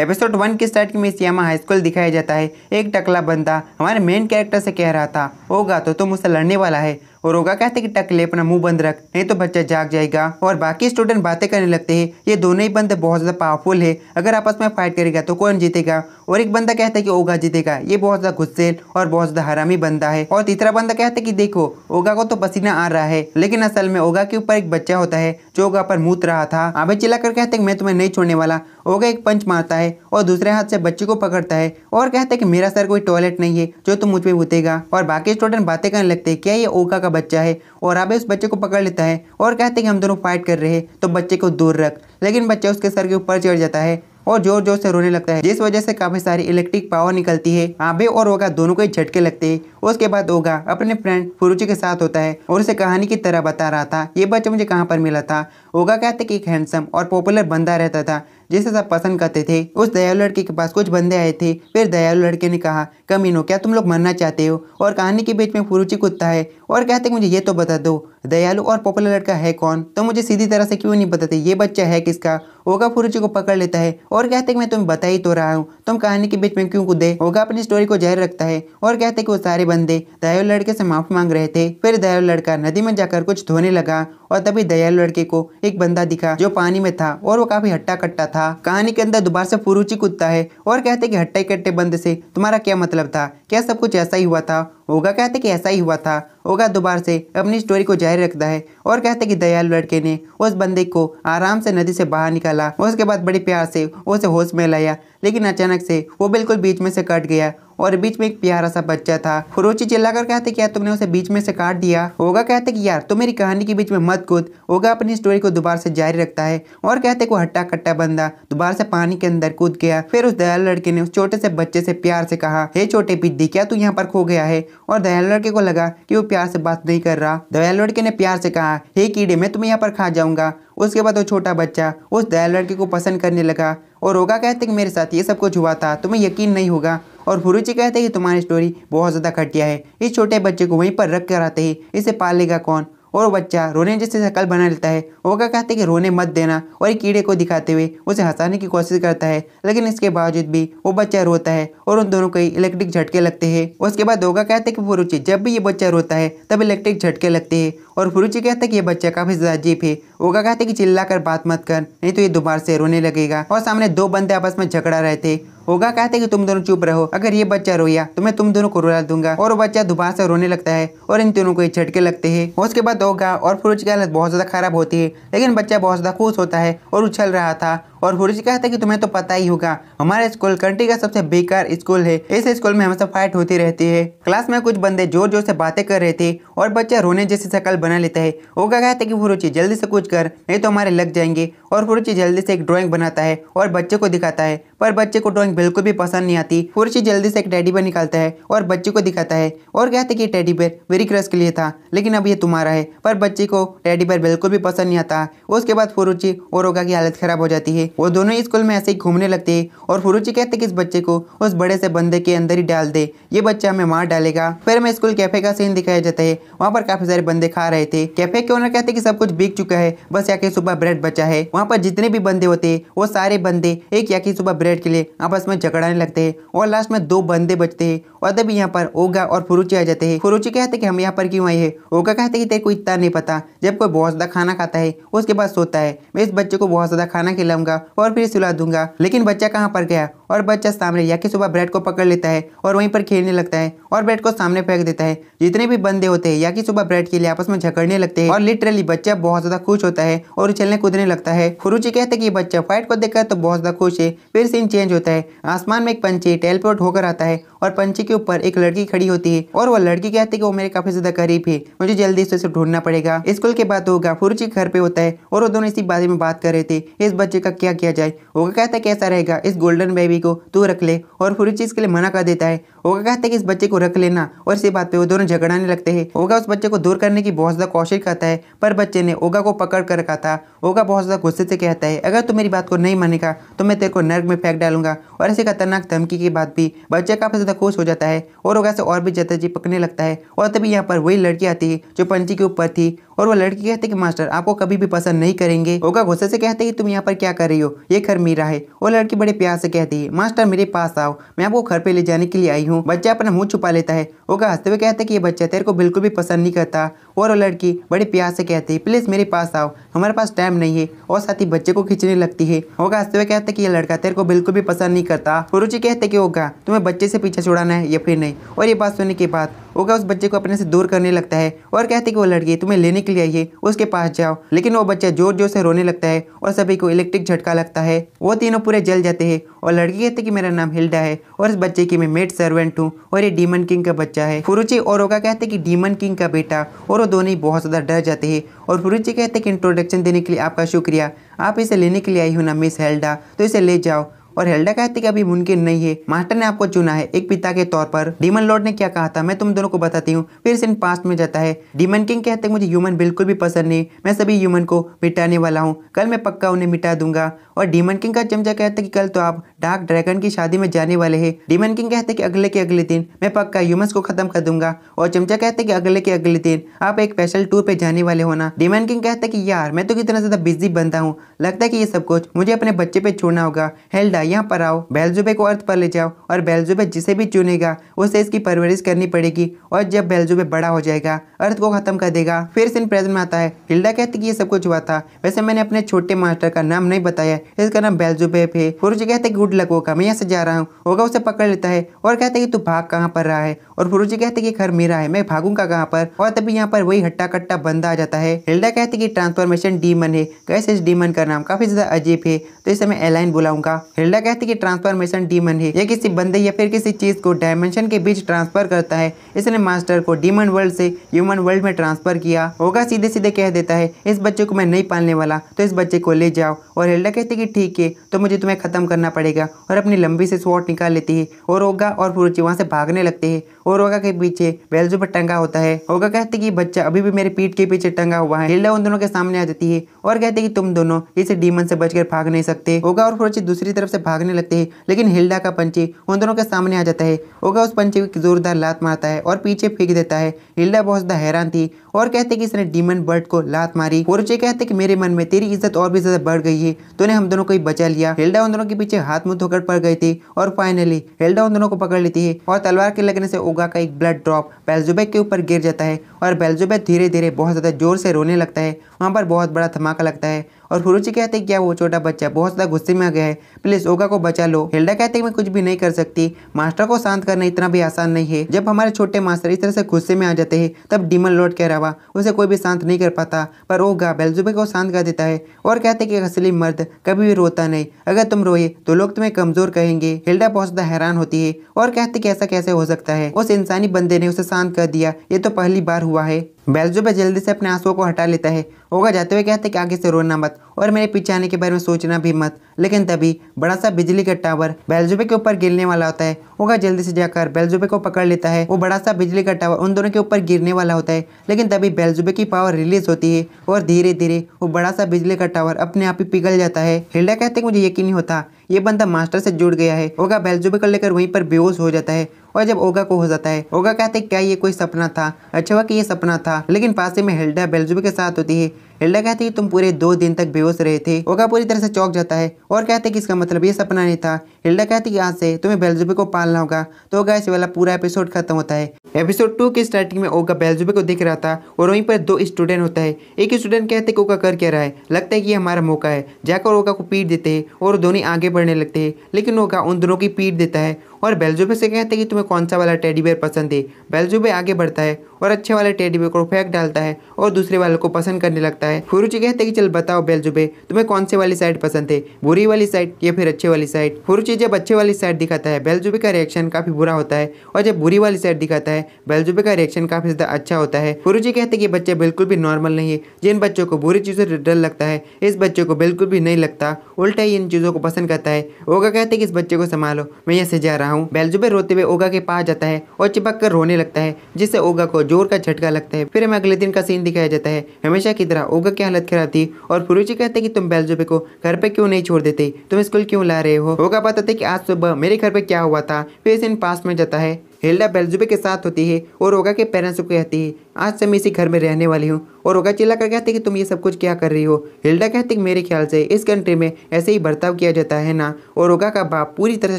Episode one की start में सियामा high school दिखाया जाता है एक टकला बंदा हमारे मेन कैरेक्टर से कह रहा था होगा तो तुम उसे लड़ने वाला है और रोगा कहते कि टकले अपना मुंह बंद रख नहीं तो बच्चा जाग जाएगा और बाकी स्टूडेंट बातें करने लगते हैं ये दोनों ही बंदे बहुत ज़्यादा पावरफुल है अगर आपस में फाइट करेगा तो कौन जीतेगा और एक बंदा कहता है कि ओगा जीतेगा ये बहुत ज़्यादा गुस्सेल और बहुत ज़्यादा हरामी बंदा है और तीसरा बंदा कहता है कि देखो ओगा को तो पसीना आ रहा है लेकिन असल में ओगा के ऊपर एक बच्चा होता है जो ओगा पर मूत रहा था आबे चिल्लाकर कहते कि मैं तुम्हें नहीं छोड़ने वाला ओगा एक पंच मारता है और दूसरे हाथ से बच्चे को पकड़ता है और कहता है कि मेरा सर कोई टॉयलेट नहीं है जो तुम मुझ पर उतेगा और बाकी स्टूडेंट बातें करने लगते हैं क्या ये ओगा का का बच्चा है और राबे उस बच्चे को पकड़ लेता है और कहते हैं कि हम दोनों फाइट कर रहे हैं तो बच्चे को दूर रख लेकिन बच्चा उसके सर के ऊपर चढ़ जाता है और जोर जोर से रोने लगता है जिस वजह से काफ़ी सारी इलेक्ट्रिक पावर निकलती है आबे और ओगा दोनों को झटके लगते हैं उसके बाद ओगा अपने फ्रेंड फुरुचि के साथ होता है और उसे कहानी की तरह बता रहा था ये बच्चा मुझे कहाँ पर मिला था ओगा कहते कि एक हैंडसम और पॉपुलर बंदा रहता था जिसे सब पसंद करते थे उस दयालु लड़के के पास कुछ बंदे आए थे फिर दयालु लड़के ने कहा कमीनो क्या तुम लोग मरना चाहते हो और कहानी के बीच में फुरुचि कुत्ता है और कहते मुझे ये तो बता दो दयालु और पॉपुलर लड़का है कौन तो मुझे सीधी तरह से क्यों नहीं बताते ये बच्चा है किसका ओगा फुरुची को पकड़ लेता है और कहते कि मैं तुम्हें बता ही तो रहा हूँ तुम कहानी के बीच में क्यों कूदे ओगा अपनी स्टोरी को जाहिर रखता है और कहते कि वो सारे बंदे दयालु लड़के से माफ़ी मांग रहे थे फिर दयालु लड़का नदी में जाकर कुछ धोने लगा और तभी दयालु लड़के को एक बंदा दिखा जो पानी में था और वो काफ़ी हट्टा कट्टा था था कहानी के अंदर दोबारा से पुरुचि कूदता है और कहते कि हट्टे कट्टे बंद से तुम्हारा क्या मतलब था क्या सब कुछ ऐसा ही हुआ था ओगा कहते कि ऐसा ही हुआ था ओगा दोबारा से अपनी स्टोरी को जारी रखता है और कहते कि दयाल लड़के ने उस बंदे को आराम से नदी से बाहर निकाला उसके बाद बड़े प्यार से उसे होश में लाया लेकिन अचानक से वो बिल्कुल बीच में से कट गया और बीच में एक प्यारा सा बच्चा था फुरोची चिल्लाकर कहते यार तुमने उसे बीच में से काट दिया होगा कहते कि यार तुम मेरी कहानी के बीच में मत कूद होगा अपनी स्टोरी को दोबारा से जारी रखता है और कहते को हट्टा कट्टा बंदा दोबारा से पानी के अंदर कूद गया फिर उस दयालु लड़के ने उस छोटे से बच्चे से प्यार से कहा हे छोटे पिद्दी क्या तू यहाँ पर खो गया है और दयालु लड़के को लगा कि वो प्यार से बात नहीं कर रहा दयालु लड़के ने प्यार से कहा हे कीड़े मैं तुम्हें यहाँ पर खा जाऊंगा उसके बाद वो छोटा बच्चा उस दयालु लड़के को पसंद करने लगा और होगा कहते कि मेरे साथ ये सब कुछ हुआ था तुम्हें यकीन नहीं होगा और फुरुचि कहते हैं कि तुम्हारी स्टोरी बहुत ज़्यादा घटिया है इस छोटे बच्चे को वहीं पर रख कर आते हैं इसे पालेगा कौन और बच्चा रोने जैसे शक्ल बना लेता है ओका कहते हैं कि रोने मत देना और एक कीड़े को दिखाते हुए उसे हंसाने की कोशिश करता है लेकिन इसके बावजूद भी वो बच्चा रोता है और उन दोनों को इलेक्ट्रिक झटके लगते हैं उसके बाद ओका कहते हैं कि फुरुचि जब भी ये बच्चा रोता है तब इलेक्ट्रिक झटके लगते हैं और फुरुचि कहता है कि ये बच्चा काफी ज्यादा अजीब है ओगा कहते कि चिल्ला कर बात मत कर नहीं तो ये दोबारा से रोने लगेगा और सामने दो बंदे आपस में झगड़ा रहे थे ओगा कहते कि तुम दोनों चुप रहो अगर ये बच्चा रोया तो मैं तुम दोनों को रुला दूंगा और वो बच्चा दोबारा से रोने लगता है और इन दोनों को ये झटके लगते है उसके बाद ओगा और फिर की हालत बहुत ज्यादा खराब होती है लेकिन बच्चा बहुत ज्यादा खुश होता है और उछल रहा था और हुरिज कहता है कि तुम्हें तो पता ही होगा हमारा स्कूल कंट्री का सबसे बेकार स्कूल है इस स्कूल में हमेशा फाइट होती रहती है क्लास में कुछ बंदे जोर जोर से बातें कर रहे थे और बच्चा रोने जैसी शक्ल बना लेता है क्या कहते हैं कि हुरुचि जल्दी से कुछ कर नहीं तो हमारे लग जाएंगे और फुरुचि जल्दी से एक ड्राइंग बनाता है और बच्चे को दिखाता है पर बच्चे को ड्रॉइंग बिल्कुल भी पसंद नहीं आती खुर्शी जल्दी से एक टेडी बेयर निकालता है और बच्चे को दिखाता है और कहते कि टेडी बेयर वेरी क्रश के लिए था लेकिन अब ये तुम्हारा है पर बच्चे को टेडी बेयर बिल्कुल भी पसंद नहीं आता उसके बाद फुरुचि और रोगा की हालत खराब हो जाती है वो दोनों स्कूल में ऐसे ही घूमने लगते हैं और फुरुचि कहते कि इस बच्चे को उस बड़े से बंदे के अंदर ही डाल दे ये बच्चा हमें मार डालेगा फिर हमें स्कूल कैफे का सीन दिखाया जाता है वहाँ पर काफी सारे बंदे खा रहे थे कैफे के ओनर कहते कि सब कुछ बिक चुका है बस याकी सुबह ब्रेड बचा है वहाँ पर जितने भी बंदे होते वो सारे बंदे एक याकी सुबह ब्रेड मिनट के लिए आपस में झगड़ाने लगते हैं और लास्ट में दो बंदे बचते हैं और तभी यहाँ पर ओगा और फुरुची आ जाते हैं फुरुची कहते कि हम यहाँ पर क्यों आए हैं ओगा कहते कि तेरे को इतना नहीं पता जब कोई बहुत ज़्यादा खाना खाता है उसके बाद सोता है मैं इस बच्चे को बहुत ज़्यादा खाना खिलाऊंगा और फिर सुला दूंगा लेकिन बच्चा कहाँ पर गया और बच्चा सामने कि सुबह ब्रेड को पकड़ लेता है और वहीं पर खेलने लगता है और ब्रेड को सामने फेंक देता है जितने भी बंदे होते हैं या कि सुबह ब्रेड के लिए आपस में झगड़ने लगते हैं और लिटरली बच्चा बहुत ज़्यादा खुश होता है और उछलने कूदने लगता है फुरुची कहते कि बच्चा फाइट को देखकर तो बहुत ज़्यादा खुश है फिर से दिन चेंज होता है आसमान में एक पंछी टेलपोर्ट होकर आता है और पंछी के ऊपर एक लड़की खड़ी होती है और वो लड़की कहती है कि वो मेरे काफी ज्यादा करीब है मुझे जल्दी से उसे ढूंढना पड़ेगा स्कूल के बाद होगा फुरुची घर पे होता है और वो दोनों इसी बारे में बात कर रहे थे इस बच्चे का क्या किया जाए वो कहता है कैसा रहेगा इस गोल्डन बेबी को तू रख ले और फुरुची इसके लिए मना कर देता है ओगा कहता है कि इस बच्चे को रख लेना और इसी बात पे वो दोनों झगड़ाने लगते हैं ओगा उस बच्चे को दूर करने की बहुत ज़्यादा कोशिश करता है पर बच्चे ने ओगा को पकड़ कर रखा था ओगा बहुत ज़्यादा गुस्से से कहता है अगर तू मेरी बात को नहीं मानेगा तो मैं तेरे को नर्क में फेंक डालूंगा और ऐसी खतरनाक धमकी के बाद भी बच्चे काफ़ी ज़्यादा ज़्यादा खुश हो जाता है और वो गैस और भी ज़्यादा चिपकने लगता है और तभी यहाँ पर वही लड़की आती है जो पंछी के ऊपर थी और वो लड़की कहते कि मास्टर आपको कभी भी पसंद नहीं करेंगे ओका गुस्से से कहते कि तुम यहाँ पर क्या कर रही हो ये घर मेरा है और लड़की बड़े प्यार से कहती है मास्टर मेरे पास आओ मैं आपको घर पे ले जाने के लिए आई हूँ बच्चा अपना मुंह छुपा लेता है ओका हंसते हुए कहते कि ये बच्चा तेरे को बिल्कुल भी पसंद नहीं करता और वो लड़की बड़े प्यार से कहती है प्लीज़ मेरे पास आओ हमारे पास टाइम नहीं है और साथ ही बच्चे को खींचने लगती है ओका हंसते हुए कहते कि ये लड़का तेरे को बिल्कुल भी पसंद नहीं करता और रुचि कहते कि ओका तुम्हें बच्चे से पीछे छुड़ाना है या फिर नहीं और ये बात सुनने के बाद ओका उस बच्चे को अपने से दूर करने लगता है और कहते कि वो लड़की तुम्हें लेने के लिए आइए उसके पास जाओ लेकिन वो बच्चा जोर जोर से रोने लगता है और सभी को इलेक्ट्रिक झटका लगता है वो तीनों पूरे जल जाते हैं और लड़की कहती है कि मेरा नाम हिल्डा है और इस बच्चे की मैं मेड सर्वेंट हूँ और ये डीमन किंग का बच्चा है फुरुचि और ओका कहते कि डीमन किंग का बेटा और वो दोनों ही बहुत ज़्यादा डर जाते हैं और फुरुचि कहते कि इंट्रोडक्शन देने के लिए आपका शुक्रिया आप इसे लेने के लिए आई हूँ ना मिस हेल्डा तो इसे ले जाओ और हेल्डा कहते कि अभी मुमकिन नहीं है मास्टर ने आपको चुना है एक पिता के तौर पर डीमन लॉर्ड ने क्या कहा था मैं तुम दोनों को बताती हूँ फिर से पास्ट में जाता है डीमन किंग कहते मुझे ह्यूमन बिल्कुल भी पसंद नहीं मैं सभी ह्यूमन को मिटाने वाला हूँ कल मैं पक्का उन्हें मिटा दूंगा और डीमन किंग का चमचा कहते कि कल तो आप डार्क ड्रैगन की शादी में जाने वाले है डीमन किंग कहते कि अगले के अगले दिन मैं पक्का ह्यूमन को खत्म कर दूंगा और चमचा कहते कि अगले के अगले दिन आप एक स्पेशल टूर पे जाने वाले होना डीमन किंग कहते कि यार मैं तो कितना ज्यादा बिजी बनता हूँ लगता है कि ये सब कुछ मुझे अपने बच्चे पे छोड़ना होगा हेल्डा बेटा यहाँ पर आओ बैलजुबे को अर्थ पर ले जाओ और बैलजुबे जिसे भी चुनेगा उसे इसकी परवरिश करनी पड़ेगी और जब बैलजुबे बड़ा हो जाएगा अर्थ को खत्म कर देगा फिर सिंह प्रेजेंट में आता है हिल्डा कहती कि ये सब कुछ हुआ था वैसे मैंने अपने छोटे मास्टर का नाम नहीं बताया इसका नाम बैलजुबे है फुरुज कहते हैं गुड लक होगा मैं यहाँ से जा रहा हूँ होगा उसे पकड़ लेता है और कहते हैं कि तू भाग कहाँ पर रहा है और फुरुजी कहते कि घर मेरा है मैं भागूंगा कहाँ पर और तभी यहाँ पर वही हट्टा कट्टा बंदा आ जाता है हिल्डा कहते कि ट्रांसफॉर्मेशन डीमन है कैसे इस डीमन का नाम काफी ज्यादा अजीब है तो इसे मैं एलाइन बुलाऊंगा हिल्डा बिरला है कि ट्रांसफॉर्मेशन डीमन है यह किसी बंदे या फिर किसी चीज को डायमेंशन के बीच ट्रांसफर करता है इसने मास्टर को डीमन वर्ल्ड से ह्यूमन वर्ल्ड में ट्रांसफर किया होगा सीधे सीधे कह देता है इस बच्चे को मैं नहीं पालने वाला तो इस बच्चे को ले जाओ और हेल्डा कहती कि ठीक है तो मुझे तुम्हें खत्म करना पड़ेगा और अपनी लंबी से स्वॉट निकाल लेती है और होगा और फुरुची वहां से भागने लगते हैं और होगा के पीछे बेल्जो पर टंगा होता है होगा कहते कि बच्चा अभी भी मेरे पीठ के पीछे टंगा हुआ है हेल्डा उन दोनों के सामने आ जाती है और कहते कि तुम दोनों इसे डीमन से बचकर भाग नहीं सकते होगा और फुरुची दूसरी तरफ से भागने लगते हैं लेकिन हिल्डा का पंची उन दोनों के सामने आ जाता है ओगा उस पंची की जोरदार लात मारता है और पीछे फेंक देता है हिल्डा बहुत ज़्यादा हैरान थी और कहते कि इसने डीमन बर्ड को लात मारी और उसे कहते कि मेरे मन में तेरी इज्जत और भी ज़्यादा बढ़ गई है तूने हम दोनों को ही बचा लिया हिल्डा उन दोनों के पीछे हाथ मुंह धोकर पड़ गई थी और फाइनली हिल्डा उन दोनों को पकड़ लेती है और तलवार के लगने से ओगा का एक ब्लड ड्रॉप बेल्जुबैक के ऊपर गिर जाता है और बेल्जुबैक धीरे धीरे बहुत ज़्यादा जोर से रोने लगता है वहां पर बहुत बड़ा धमाका लगता है और हुरुचि कहते हैं क्या वो छोटा बच्चा बहुत ज़्यादा गुस्से में आ गया है प्लीज़ ओगा को बचा लो हेल्डा कहते हैं मैं कुछ भी नहीं कर सकती मास्टर को शांत करना इतना भी आसान नहीं है जब हमारे छोटे मास्टर इस तरह से गुस्से में आ जाते हैं तब डिमन लॉर्ड के अलावा उसे कोई भी शांत नहीं कर पाता पर ओगा बेलजुबे को शांत कर देता है और कहते कि असली मर्द कभी भी रोता नहीं अगर तुम रोए तो लोग तुम्हें कमजोर कहेंगे हिल्डा बहुत ज़्यादा हैरान होती है और कहते कि ऐसा कैसे हो सकता है उस इंसानी बंदे ने उसे शांत कर दिया ये तो पहली बार हुआ है बेलजुबे जल्दी से अपने आंसुओं को हटा लेता है होगा जाते हुए कहते कि आगे से रोना मत और मेरे पीछे आने के बारे में सोचना भी मत लेकिन तभी बड़ा सा बिजली का टावर बेलजुबे के ऊपर गिरने वाला होता है होगा जल्दी से जाकर बेलजुबे को पकड़ लेता है वो बड़ा सा बिजली का टावर उन दोनों के ऊपर गिरने वाला होता है लेकिन तभी बेलजुबे की पावर रिलीज होती है और धीरे धीरे वो बड़ा सा बिजली का टावर अपने आप ही पिघल जाता है हिल्डा कहते हैं मुझे यकीन नहीं होता ये बंदा मास्टर से जुड़ गया है होगा बेलजुबे को लेकर वहीं पर बेहोश हो जाता है और जब ओगा को हो जाता है ओगा कहते क्या ये कोई सपना था अच्छा हुआ कि ये सपना था लेकिन पास में हेल्डा बेल्जुबी के साथ होती है हिल्डा कहते कि तुम पूरे दो दिन तक बेहोश रहे थे ओगा पूरी तरह से चौक जाता है और कहते कि इसका मतलब ये सपना नहीं था हिल्डा कहते कि आज से तुम्हें बेलजुबे को पालना होगा तो ओगा इस वाला पूरा एपिसोड खत्म होता है एपिसोड टू की स्टार्टिंग में ओगा बेलजुबे को देख रहा था और वहीं पर दो स्टूडेंट होता है एक स्टूडेंट कहते कि ओगा कर क्या रहा है लगता है कि ये हमारा मौका है जाकर ओगा को पीट देते हैं और दोनों आगे बढ़ने लगते हैं लेकिन ओगा उन दोनों की पीट देता है और बेलजुबे से कहते हैं कि तुम्हें कौन सा वाला टेडी बेयर पसंद है बेलजुबे आगे बढ़ता है और अच्छे वाले टेडी बेयर को फेंक डालता है और दूसरे वाले को पसंद करने लगता है है फुरुची कहते कि चल बताओ बेलजुबे तुम्हें कौन से वाली साइड पसंद है बुरी वाली साइड या फिर अच्छे वाली साइड फुरुची जब अच्छे वाली साइड दिखाता है बेलजुबे का रिएक्शन काफी बुरा होता है और जब बुरी वाली साइड दिखाता है बेलजुबे का रिएक्शन काफी ज्यादा अच्छा होता है फुरुची कहते कि बच्चे बिल्कुल भी नॉर्मल नहीं है जिन बच्चों को बुरी चीज़ों से डर लगता है इस बच्चे को बिल्कुल भी नहीं लगता उल्टा ही इन चीज़ों को पसंद करता है ओगा कहते कि इस बच्चे को संभालो मैं यहाँ से जा रहा हूँ बेलजुबे रोते हुए ओगा के पास जाता है और चिपक कर रोने लगता है जिससे ओगा को जोर का झटका लगता है फिर हमें अगले दिन का सीन दिखाया जाता है हमेशा की तरह लोगों की हालत खराब थी और जी कहते कि तुम बेलजुबे को घर पे क्यों नहीं छोड़ देते तुम स्कूल क्यों ला रहे हो होगा बताते कि आज सुबह मेरे घर पे क्या हुआ था फिर इस पास में जाता है हिल्डा बेलजुबे के साथ होती है और होगा के पेरेंट्स को कहती है आज से मैं इसी घर में रहने वाली हूँ और रोगा चिल्ला कर कहते कि तुम ये सब कुछ क्या कर रही हो हिल्डा कहते कि मेरे ख्याल से इस कंट्री में ऐसे ही बर्ताव किया जाता है ना और रोगा का बाप पूरी तरह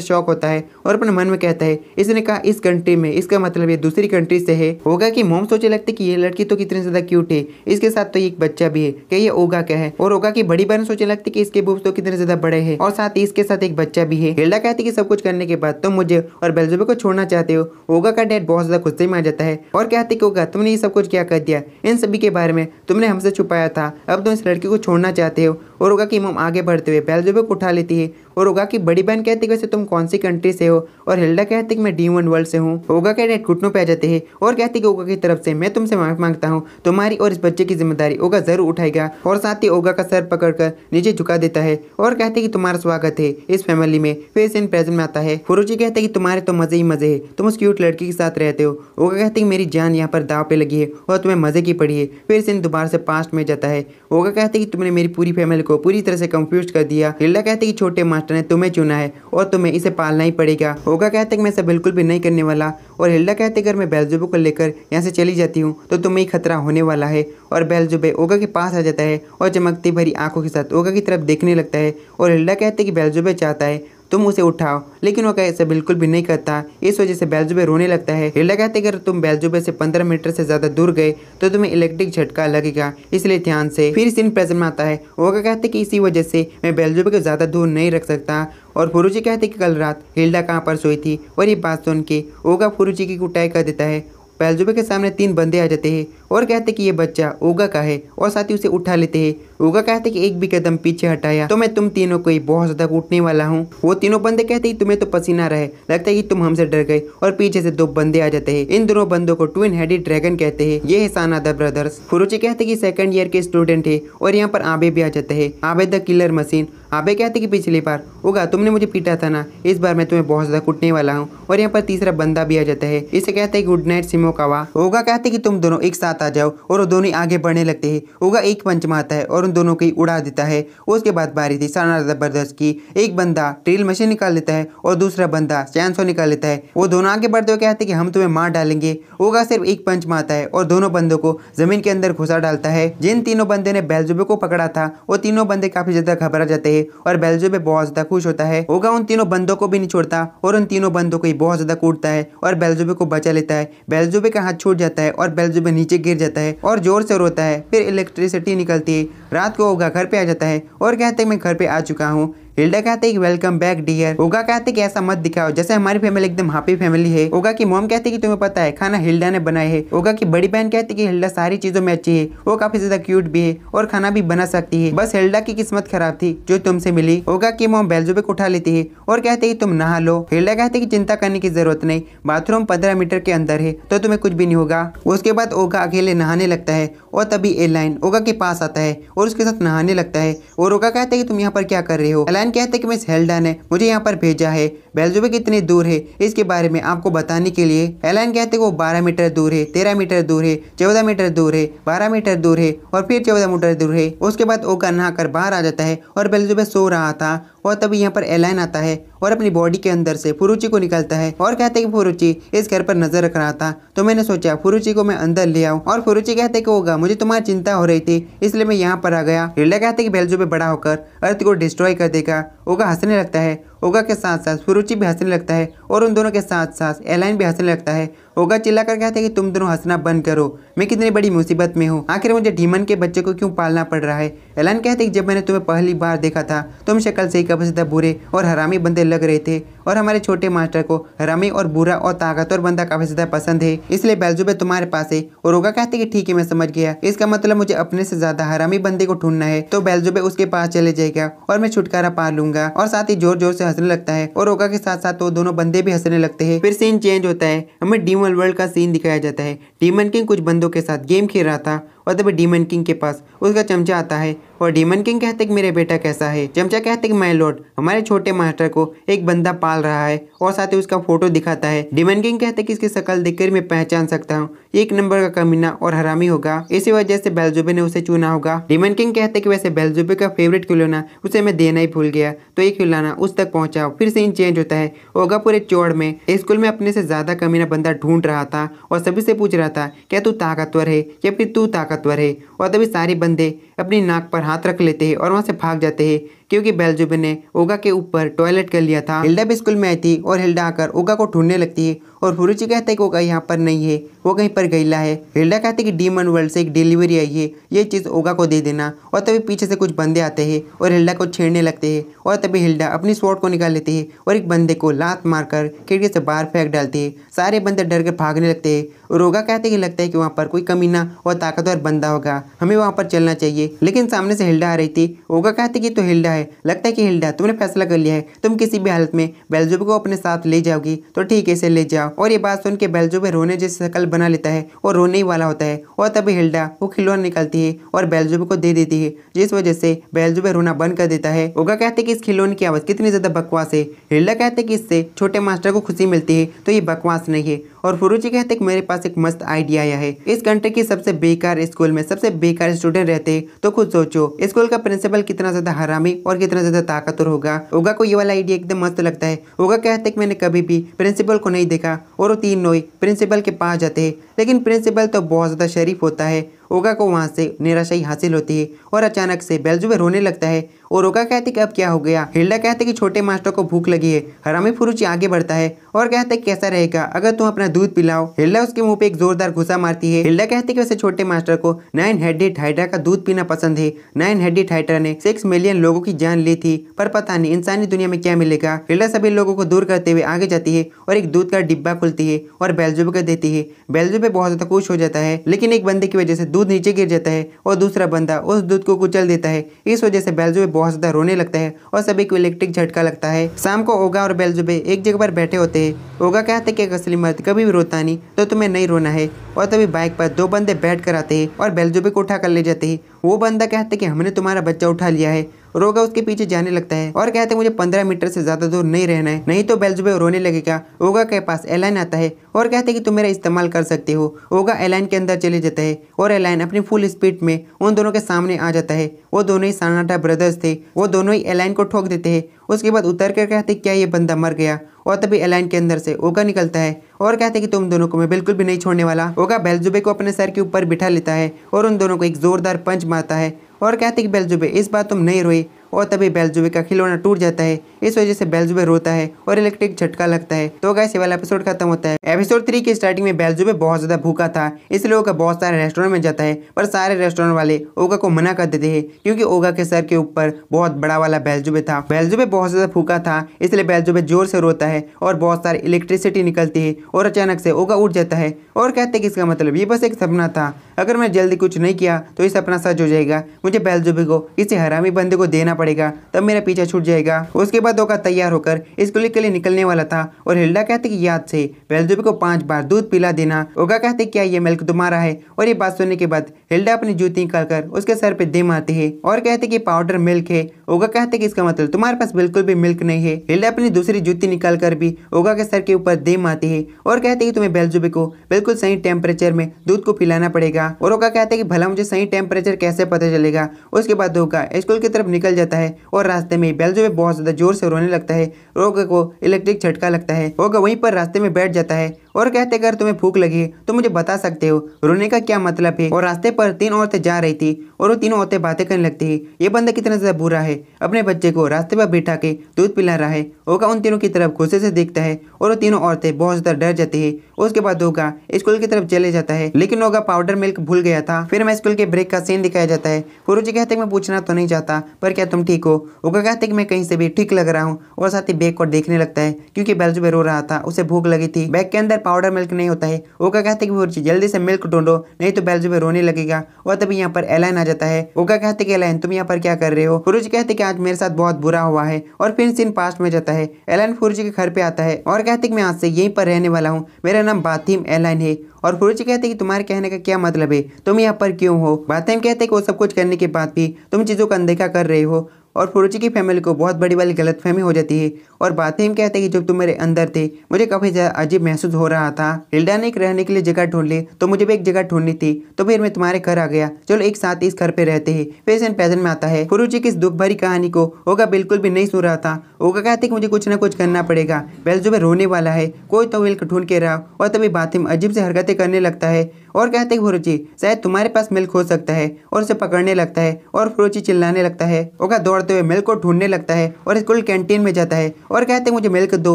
से शौक होता है और अपने मन में कहता है इसने कहा इस कंट्री में इसका मतलब ये दूसरी कंट्री से है होगा की मोम सोचे लगते कि ये लड़की तो कितनी ज़्यादा क्यूट है इसके साथ तो एक बच्चा भी है क्या ये ओगा क्या है और रोगा की बड़ी बहन सोचे लगती कि इसके बुब्स तो कितने ज़्यादा बड़े है और साथ ही इसके साथ एक बच्चा भी है हिल्डा कहती कि सब कुछ करने के बाद तुम मुझे और बेलजुबे को छोड़ना चाहते हो ओगा का डैड बहुत ज़्यादा गुस्से में आ जाता है और कहते कि ओगा तुमने सब कुछ क्या कर दिया इन सभी के बारे में तुमने हमसे छुपाया था अब तुम इस लड़की को छोड़ना चाहते हो और होगा कि इमाम आगे बढ़ते हुए को उठा लेती है और होगा कि बड़ी बहन कहती है वैसे तुम कौन सी कंट्री से हो और हिल्डा कहती कि मैं डी वन वर्ल्ड से हूँ होगा कहने घुटनों पे आ जाते हैं और कहती है ओगा की तरफ से मैं तुमसे माफ़ मांगता हूँ तुम्हारी और इस बच्चे की जिम्मेदारी ओगा जरूर उठाएगा और साथ ही ओगा का सर कर नीचे झुका देता है और कहते कि तुम्हारा स्वागत है इस फैमिली में फिर इन प्रेजेंट में आता है फुरुजी कहते कि तुम्हारे तो मजे ही मजे है तुम उस क्यूट लड़की के साथ रहते हो ओगा कहते कि मेरी जान यहाँ पर दाव पे लगी है और तुम्हें मजे की पड़ी है फिर इन दोबारा से पास्ट में जाता है ओगा कहते कि तुमने मेरी पूरी फैमिली को को पूरी तरह से कंफ्यूज कर दिया लिल्ला कहते की छोटे मास्टर ने तुम्हें चुना है और तुम्हें इसे पालना ही पड़ेगा होगा कहते मैं इसे बिल्कुल भी नहीं करने वाला और हिल्डा कहते अगर मैं बैलजुबे को लेकर यहाँ से चली जाती हूँ तो तुम्हें खतरा होने वाला है और बैलजुबे ओगा के पास आ जाता है और चमकती भरी आंखों के साथ ओगा की तरफ देखने लगता है और हिल्डा कहते कि बैलजुबे चाहता है तुम उसे उठाओ लेकिन वो कहे ऐसा बिल्कुल भी नहीं करता इस वजह से बैलजुबे रोने लगता है हिल्डा कहते अगर तुम बैलजुबे से पंद्रह मीटर से ज़्यादा दूर गए तो तुम्हें इलेक्ट्रिक झटका लगेगा इसलिए ध्यान से फिर सीन प्रेजेंट में आता है वो कहते हैं कि इसी वजह से मैं बैलजुबे को ज़्यादा दूर नहीं रख सकता और फुरुजी कहते कि कल रात हिल्डा कहाँ पर सोई थी और ये बात सुन के ओगा फुरुजी की कुटाई कर देता है बैलजुबे के सामने तीन बंदे आ जाते हैं और कहते कि ये बच्चा ओगा का है और साथ ही उसे उठा लेते हैं ओगा कहते कि एक भी कदम पीछे हटाया तो मैं तुम तीनों को ही बहुत ज़्यादा कूटने वाला हूँ वो तीनों बंदे कहते हैं तुम्हें तो पसीना रहे लगता है कि तुम हमसे डर गए और पीछे से दो बंदे आ जाते हैं इन दोनों बंदों को ट्विन हेडी ड्रैगन कहते हैं ये है साना द ब्रदर्स फुरुचि कहते कि सेकंड ईयर के स्टूडेंट है और यहाँ पर आबे भी आ जाते हैं Abe the killer machine Abe कहते कि पिछली बार उगा तुमने मुझे पीटा था ना इस बार मैं तुम्हें बहुत ज़्यादा कूटने वाला हूँ और यहाँ पर तीसरा बंदा भी आ जाता है इसे कहते हैं गुड नाइट सिमो कावा ओगा कहते कि तुम दोनों एक साथ साथ आ जाओ और वो दोनों आगे बढ़ने लगते हैं उगा एक पंच मारता है और उन दोनों को उड़ा देता है उसके बाद बारी थी साना जबरदस्त की एक बंदा ड्रिल मशीन निकाल लेता है और दूसरा बंदा चैनसो निकाल लेता है वो दोनों आगे बढ़ते हुए कहते हैं कि हम तुम्हें मार डालेंगे उगा सिर्फ एक पंच मारता है और दोनों बंदों को जमीन के अंदर घुसा डालता है जिन तीनों बंदे ने बेलजुबे को पकड़ा था वो तीनों बंदे काफी ज्यादा घबरा जाते हैं और बेलजुबे बहुत ज्यादा खुश होता है होगा उन तीनों बंदों को भी नहीं छोड़ता और उन तीनों बंदों को बहुत ज्यादा कूटता है और बेलजुबे को बचा लेता है बेलजुबे का हाथ छूट जाता है और बेलजुबे नीचे गिर जाता है और जोर से रोता है फिर इलेक्ट्रिसिटी निकलती है रात को होगा घर पे आ जाता है और कहते हैं मैं घर पे आ चुका हूँ हिल्डा कहते हैं वेलकम बैक डियर ओगा कहते हैं ऐसा मत दिखाओ जैसे हमारी फैमिली एकदम हैप्पी फैमिली है ओगा की मोम कहते कि तुम्हें पता है खाना हिल्डा ने बनाया है ओगा की बड़ी बहन कहती की हिल्डा सारी चीजों में अच्छी है वो काफी ज्यादा क्यूट भी है और खाना भी बना सकती है बस हिल्डा की किस्मत खराब थी जो तुमसे मिली ओगा की मोम बेलजुबे को उठा लेती है और कहते है तुम नहा लो हिल्डा कहते की चिंता करने की जरूरत नहीं बाथरूम पंद्रह मीटर के अंदर है तो तुम्हें कुछ भी नहीं होगा उसके बाद ओगा अकेले नहाने लगता है और तभी एलाइन ओगा के पास आता है और उसके साथ नहाने लगता है और ओगा कहते हैं कि तुम यहाँ पर क्या कर रहे हो एलाइन कहते हैं कि मिस हेल्डन ने मुझे यहाँ पर भेजा है बेलजुबे कितनी दूर है इसके बारे में आपको बताने के लिए एलाइन कहते हैं वो बारह मीटर दूर है तेरह मीटर दूर है चौदह मीटर दूर है बारह मीटर दूर है और फिर चौदह मीटर दूर है उसके बाद ओका नहा बाहर आ जाता है और बेलजुबे सो रहा था और तभी यहाँ पर एलाइन आता है और अपनी बॉडी के अंदर से फुरुची को निकलता है और कहते हैं कि फुरुची इस घर पर नजर रख रहा था तो मैंने सोचा फुरुची को मैं अंदर ले आऊँ और फुरुची कहते कि होगा मुझे तुम्हारी चिंता हो रही थी इसलिए मैं यहाँ पर आ गया हिरला कहते कि बेलजुबे बड़ा होकर अर्थ को डिस्ट्रॉय कर देगा ओगा हंसने लगता है ओगा के साथ साथ सुरुचि भी हंसने लगता है और उन दोनों के साथ साथ एलाइन भी हंसने लगता है ओगा चिल्ला कर कहते हैं कि तुम दोनों हंसना बंद करो मैं कितनी बड़ी मुसीबत में हूँ आखिर मुझे डीमन के बच्चे को क्यों पालना पड़ रहा है एलान कहते कि जब मैंने तुम्हें पहली बार देखा था तुम शक्ल से ही से बुरे और हरामी बंदे लग रहे थे और हमारे छोटे मास्टर को हरामी और बुरा और ताकतवर बंदा काफ़ी ज़्यादा पसंद है इसलिए बैलजुबे तुम्हारे पास है और ओगा कहते कि ठीक है मैं समझ गया इसका मतलब मुझे अपने से ज़्यादा हरामी बंदे को ढूंढना है तो बैलजुबे उसके पास चले जाएगा और मैं छुटकारा पा लूंगा और साथ ही जोर जोर से हंसने लगता है और ओगा के साथ साथ वो तो दोनों बंदे भी हंसने लगते है फिर सीन चेंज होता है हमें डीमो नॉर्मल वर्ल्ड का सीन दिखाया जाता है डीमन किंग कुछ बंदों के साथ गेम खेल रहा था और तभी डीमन किंग के पास उसका चमचा आता है और डीमन किंग कहते कि मेरा बेटा कैसा है चमचा कहते कि मैं लॉर्ड हमारे छोटे मास्टर को एक बंदा पाल रहा है और साथ ही उसका फोटो दिखाता है डीमन किंग कहते कि इसकी शकल देखकर मैं पहचान सकता हूँ एक नंबर का कमीना और हरामी होगा इसी वजह से बेलजुबे ने उसे चुना होगा डीमन किंग कहते कि वैसे बेलजुबे का फेवरेट खिलौना उसे मैं देना ही भूल गया तो ये खिलौना उस तक पहुंचा फिर से इन चेंज होता है होगा पूरे चौड़ में स्कूल में अपने से ज्यादा कमीना बंदा ढूंढ रहा था और सभी से पूछ रहा था क्या तू ताकतवर है या फिर तू ताकत ताकतवर है और तभी सारे बंदे अपनी नाक पर हाथ रख लेते हैं और वहाँ से भाग जाते हैं क्योंकि बेलजुबिन ने ओगा के ऊपर टॉयलेट कर लिया था हिल्डा भी स्कूल में आई थी और हिल्डा आकर ओगा को ढूंढने लगती है और हुरुचि कहते हैं कि ओगा यहाँ पर नहीं है वो कहीं पर गैला है हिल्डा कहते हैं कि डीमन वर्ल्ड से एक डिलीवरी आई है ये चीज़ ओगा को दे देना और तभी पीछे से कुछ बंदे आते हैं और हिल्डा को छेड़ने लगते हैं और तभी हिल्डा अपनी स्वॉट को निकाल लेती है और एक बंदे को लात मारकर खिड़की से बाहर फेंक डालती है सारे बंदे डर के भागने लगते हैं और ओगा कहते हैं कि लगता है कि वहाँ पर कोई कमीना और ताकतवर बंदा होगा हमें वहाँ पर चलना चाहिए थी लेकिन सामने से हिल्डा आ रही थी ओगा कहती कि तो हिल्डा है लगता है कि हिल्डा तुमने फैसला कर लिया है तुम किसी भी हालत में बेलजुब को अपने साथ ले जाओगी तो ठीक है इसे ले जाओ और ये बात सुन के बेलजुब रोने जैसे शकल बना लेता है और रोने ही वाला होता है और तभी हिल्डा वो खिलौना निकलती है और बेलजुब को दे देती है जिस वजह से बेलजुब रोना बंद कर देता है ओगा कहते कि इस खिलौने की आवाज़ कितनी ज़्यादा बकवास है हिल्डा कहते कि इससे छोटे मास्टर को खुशी मिलती है तो ये बकवास नहीं है और जी कहते मेरे पास एक मस्त आइडिया आया है इस कंट्री की सबसे बेकार स्कूल में सबसे बेकार स्टूडेंट रहते तो खुद सोचो स्कूल का प्रिंसिपल कितना ज्यादा हरामी और कितना ज्यादा ताकतवर होगा ओगा को ये वाला आइडिया एकदम मस्त लगता है ओगा कहते मैंने कभी भी प्रिंसिपल को नहीं देखा और वो तीन नोई प्रिंसिपल के पास जाते हैं लेकिन प्रिंसिपल तो बहुत ज़्यादा शरीफ होता है ओगा को वहाँ से निराशाई हासिल होती है और अचानक से बेलजुबे रोने लगता है और ओगा कहते कि अब क्या हो गया हिल्डा कहते कि छोटे मास्टर को भूख लगी है हरामी फुरुची आगे बढ़ता है और कहते कैसा रहेगा अगर तुम अपना दूध पिलाओ हिल्डा उसके मुंह पे एक जोरदार घुसा मारती है हिल्डा कहते कि वैसे छोटे मास्टर को नाइन हेडेड हाइड्रा का दूध पीना पसंद है नाइन हेडेड हाइड्रा ने सिक्स मिलियन लोगों की जान ली थी पर पता नहीं इंसानी दुनिया में क्या मिलेगा हिल्डा सभी लोगों को दूर करते हुए आगे जाती है और एक दूध का डिब्बा खुलती है और बेलजुबे को देती है बेलजुबे बहुत ज्यादा खुश हो जाता है लेकिन एक बंदे की वजह से दूध नीचे गिर जाता है और दूसरा बंदा उस दूध को कुचल देता है इस वजह से बेलजुबे बहुत ज़्यादा रोने लगता है और सभी को इलेक्ट्रिक झटका लगता है शाम को ओगा और बेलजुबे एक जगह पर बैठे होते हैं ओगा कहते हैं कि असली मर्द कभी भी रोता नहीं तो तुम्हें नहीं रोना है और तभी बाइक पर दो बंदे बैठ कर आते हैं और बेलजुबे को उठा कर ले जाते हैं वो बंदा कहता है कि हमने तुम्हारा बच्चा उठा लिया है रोगा उसके पीछे जाने लगता है और कहते हैं मुझे पंद्रह मीटर से ज्यादा दूर नहीं रहना है नहीं तो बेल्जुबे रोने लगेगा ओगा के पास एलाइन आता है और कहते हैं कि तुम मेरा इस्तेमाल कर सकते हो ओगा एलाइन के अंदर चले जाता है और एलाइन अपनी फुल स्पीड में उन दोनों के सामने आ जाता है वो दोनों ही सनाटा ब्रदर्स थे वो दोनों ही एलाइन को ठोक देते हैं उसके बाद उतर कर कहते क्या ये बंदा मर गया और तभी एलाइन के अंदर से ओगा निकलता है और कहते कि तुम दोनों को मैं बिल्कुल भी नहीं छोड़ने वाला ओगा बेलजुबे को अपने सर के ऊपर बिठा लेता है और उन दोनों को एक जोरदार पंच मारता है और कहते कि बेलजुबे इस बार तुम नहीं रोए और तभी बेलजुबे का खिलौना टूट जाता है इस वजह से बेलजुबे रोता है और इलेक्ट्रिक झटका लगता है तो गैस ये वाला एपिसोड खत्म होता है एपिसोड थ्री की स्टार्टिंग में बेलजुबे बहुत ज्यादा भूखा था इसलिए ओगा बहुत सारे रेस्टोरेंट में जाता है पर सारे रेस्टोरेंट वाले ओगा को मना कर देते हैं क्योंकि ओगा के सर के ऊपर बहुत बड़ा वाला बेलजुबे था बेलजुबे बहुत ज्यादा भूखा था इसलिए बेलजुबे जोर से रोता है और बहुत सारी इलेक्ट्रिसिटी निकलती है और अचानक से ओगा उठ जाता है और कहते कि इसका मतलब ये बस एक सपना था अगर मैं जल्दी कुछ नहीं किया तो ये सपना सच हो जाएगा मुझे मुझे बेलजुबी को इसे हरामी बंदे को देना पड़ेगा तब मेरा पीछा छूट जाएगा उसके बाद ओका तैयार होकर स्कूल के लिए निकलने वाला था और हिल्डा कहते कि याद से बेलजुबी को पांच बार दूध पिला देना ओका कहते क्या ये मिल्क तुम्हारा है और ये बात सुनने के बाद हिल्डा अपनी जूती निकाल कर उसके सर पे दे मारती है और कहते कि पाउडर मिल्क है ओगा कहते कि इसका मतलब तुम्हारे पास बिल्कुल भी मिल्क नहीं है हिल्डा अपनी दूसरी जूती निकाल कर भी ओगा के सर के ऊपर दे मारती है और कहते कि तुम्हें बेलजुबी को बिल्कुल सही टेम्परेचर में दूध को पिलाना पड़ेगा और ओगा कहते कि भला मुझे सही टेम्परेचर कैसे पता चलेगा गया उसके बाद धोखा स्कूल की तरफ निकल जाता है और रास्ते में है बहुत ज़्यादा जोर से रोने लगता है रोगा को इलेक्ट्रिक झटका लगता है रोगा वहीं पर रास्ते में बैठ जाता है और कहते अगर तुम्हें भूख लगी तो मुझे बता सकते हो रोने का क्या मतलब है और रास्ते पर तीन औरतें जा रही थी और वो तीनों औरतें बातें करने लगती है ये बंदा कितना ज़्यादा बुरा है अपने बच्चे को रास्ते पर बैठा के दूध पिला रहा है ओका उन तीनों की तरफ गुस्से से देखता है और वो तीनों औरतें बहुत ज़्यादा डर जाती है उसके बाद ओका स्कूल की तरफ चले जाता है लेकिन ओका पाउडर मिल्क भूल गया था फिर मैं स्कूल के ब्रेक का सीन दिखाया जाता है गुरु जी कहते मैं पूछना तो नहीं चाहता पर क्या तुम ठीक हो वो कहते कि मैं कहीं से भी ठीक लग रहा हूँ और साथ ही बैग को देखने लगता है क्योंकि बेलजुबे रो रहा था उसे भूख लगी थी बैग के अंदर पाउडर मिल्क नहीं होता है ओका कहते कि गुरु जी जल्दी से मिल्क ढूंढो नहीं तो बेलजुबे रोने लगेगा और तभी यहाँ पर एलाइन आ जाता है ओका कहते कि एलाइन तुम यहाँ पर क्या कर रहे हो गुरु जी कहते कि आज मेरे साथ बहुत बुरा हुआ है और फिर सीन पास्ट में जाता है एलाइन गुरु जी के घर पे आता है और कहते मैं आज से यहीं पर रहने वाला हूँ मेरा नाम बाथिम एलाइन है और गुरु जी कहते हैं कि तुम्हारे कहने का क्या मतलब है तुम यहाँ पर क्यों हो बातें कहते हैं कि वो सब कुछ करने के बाद भी तुम चीज़ों का अनदेखा कर रहे हो और फुरुची की फैमिली को बहुत बड़ी वाली फहमी हो जाती है और बातेम कहते हैं कि जब तुम मेरे अंदर थे मुझे काफ़ी ज़्यादा अजीब महसूस हो रहा था हिल्डा ने एक रहने के लिए जगह ढूंढ ली तो मुझे भी एक जगह ढूंढनी थी तो फिर मैं तुम्हारे घर आ गया चलो एक साथ इस घर पे रहते हैं फिर इन पैजन में आता है फुरुची की इस दुख भरी कहानी को ओगा बिल्कुल भी नहीं सुन रहा था ओगा कहते कि मुझे कुछ ना कुछ करना पड़ेगा मैं रोने वाला है कोई तो विल ढूंढ के रहा और तभी बातें अजीब से हरकतें करने लगता है और कहते हैं फुरुची शायद तुम्हारे पास मिल्क हो सकता है और उसे पकड़ने लगता है और फुरुची चिल्लाने लगता है ओका दौड़ते हुए मिल्क को ढूंढने लगता है और स्कूल कैंटीन में जाता है और कहते हैं मुझे मिल्क दो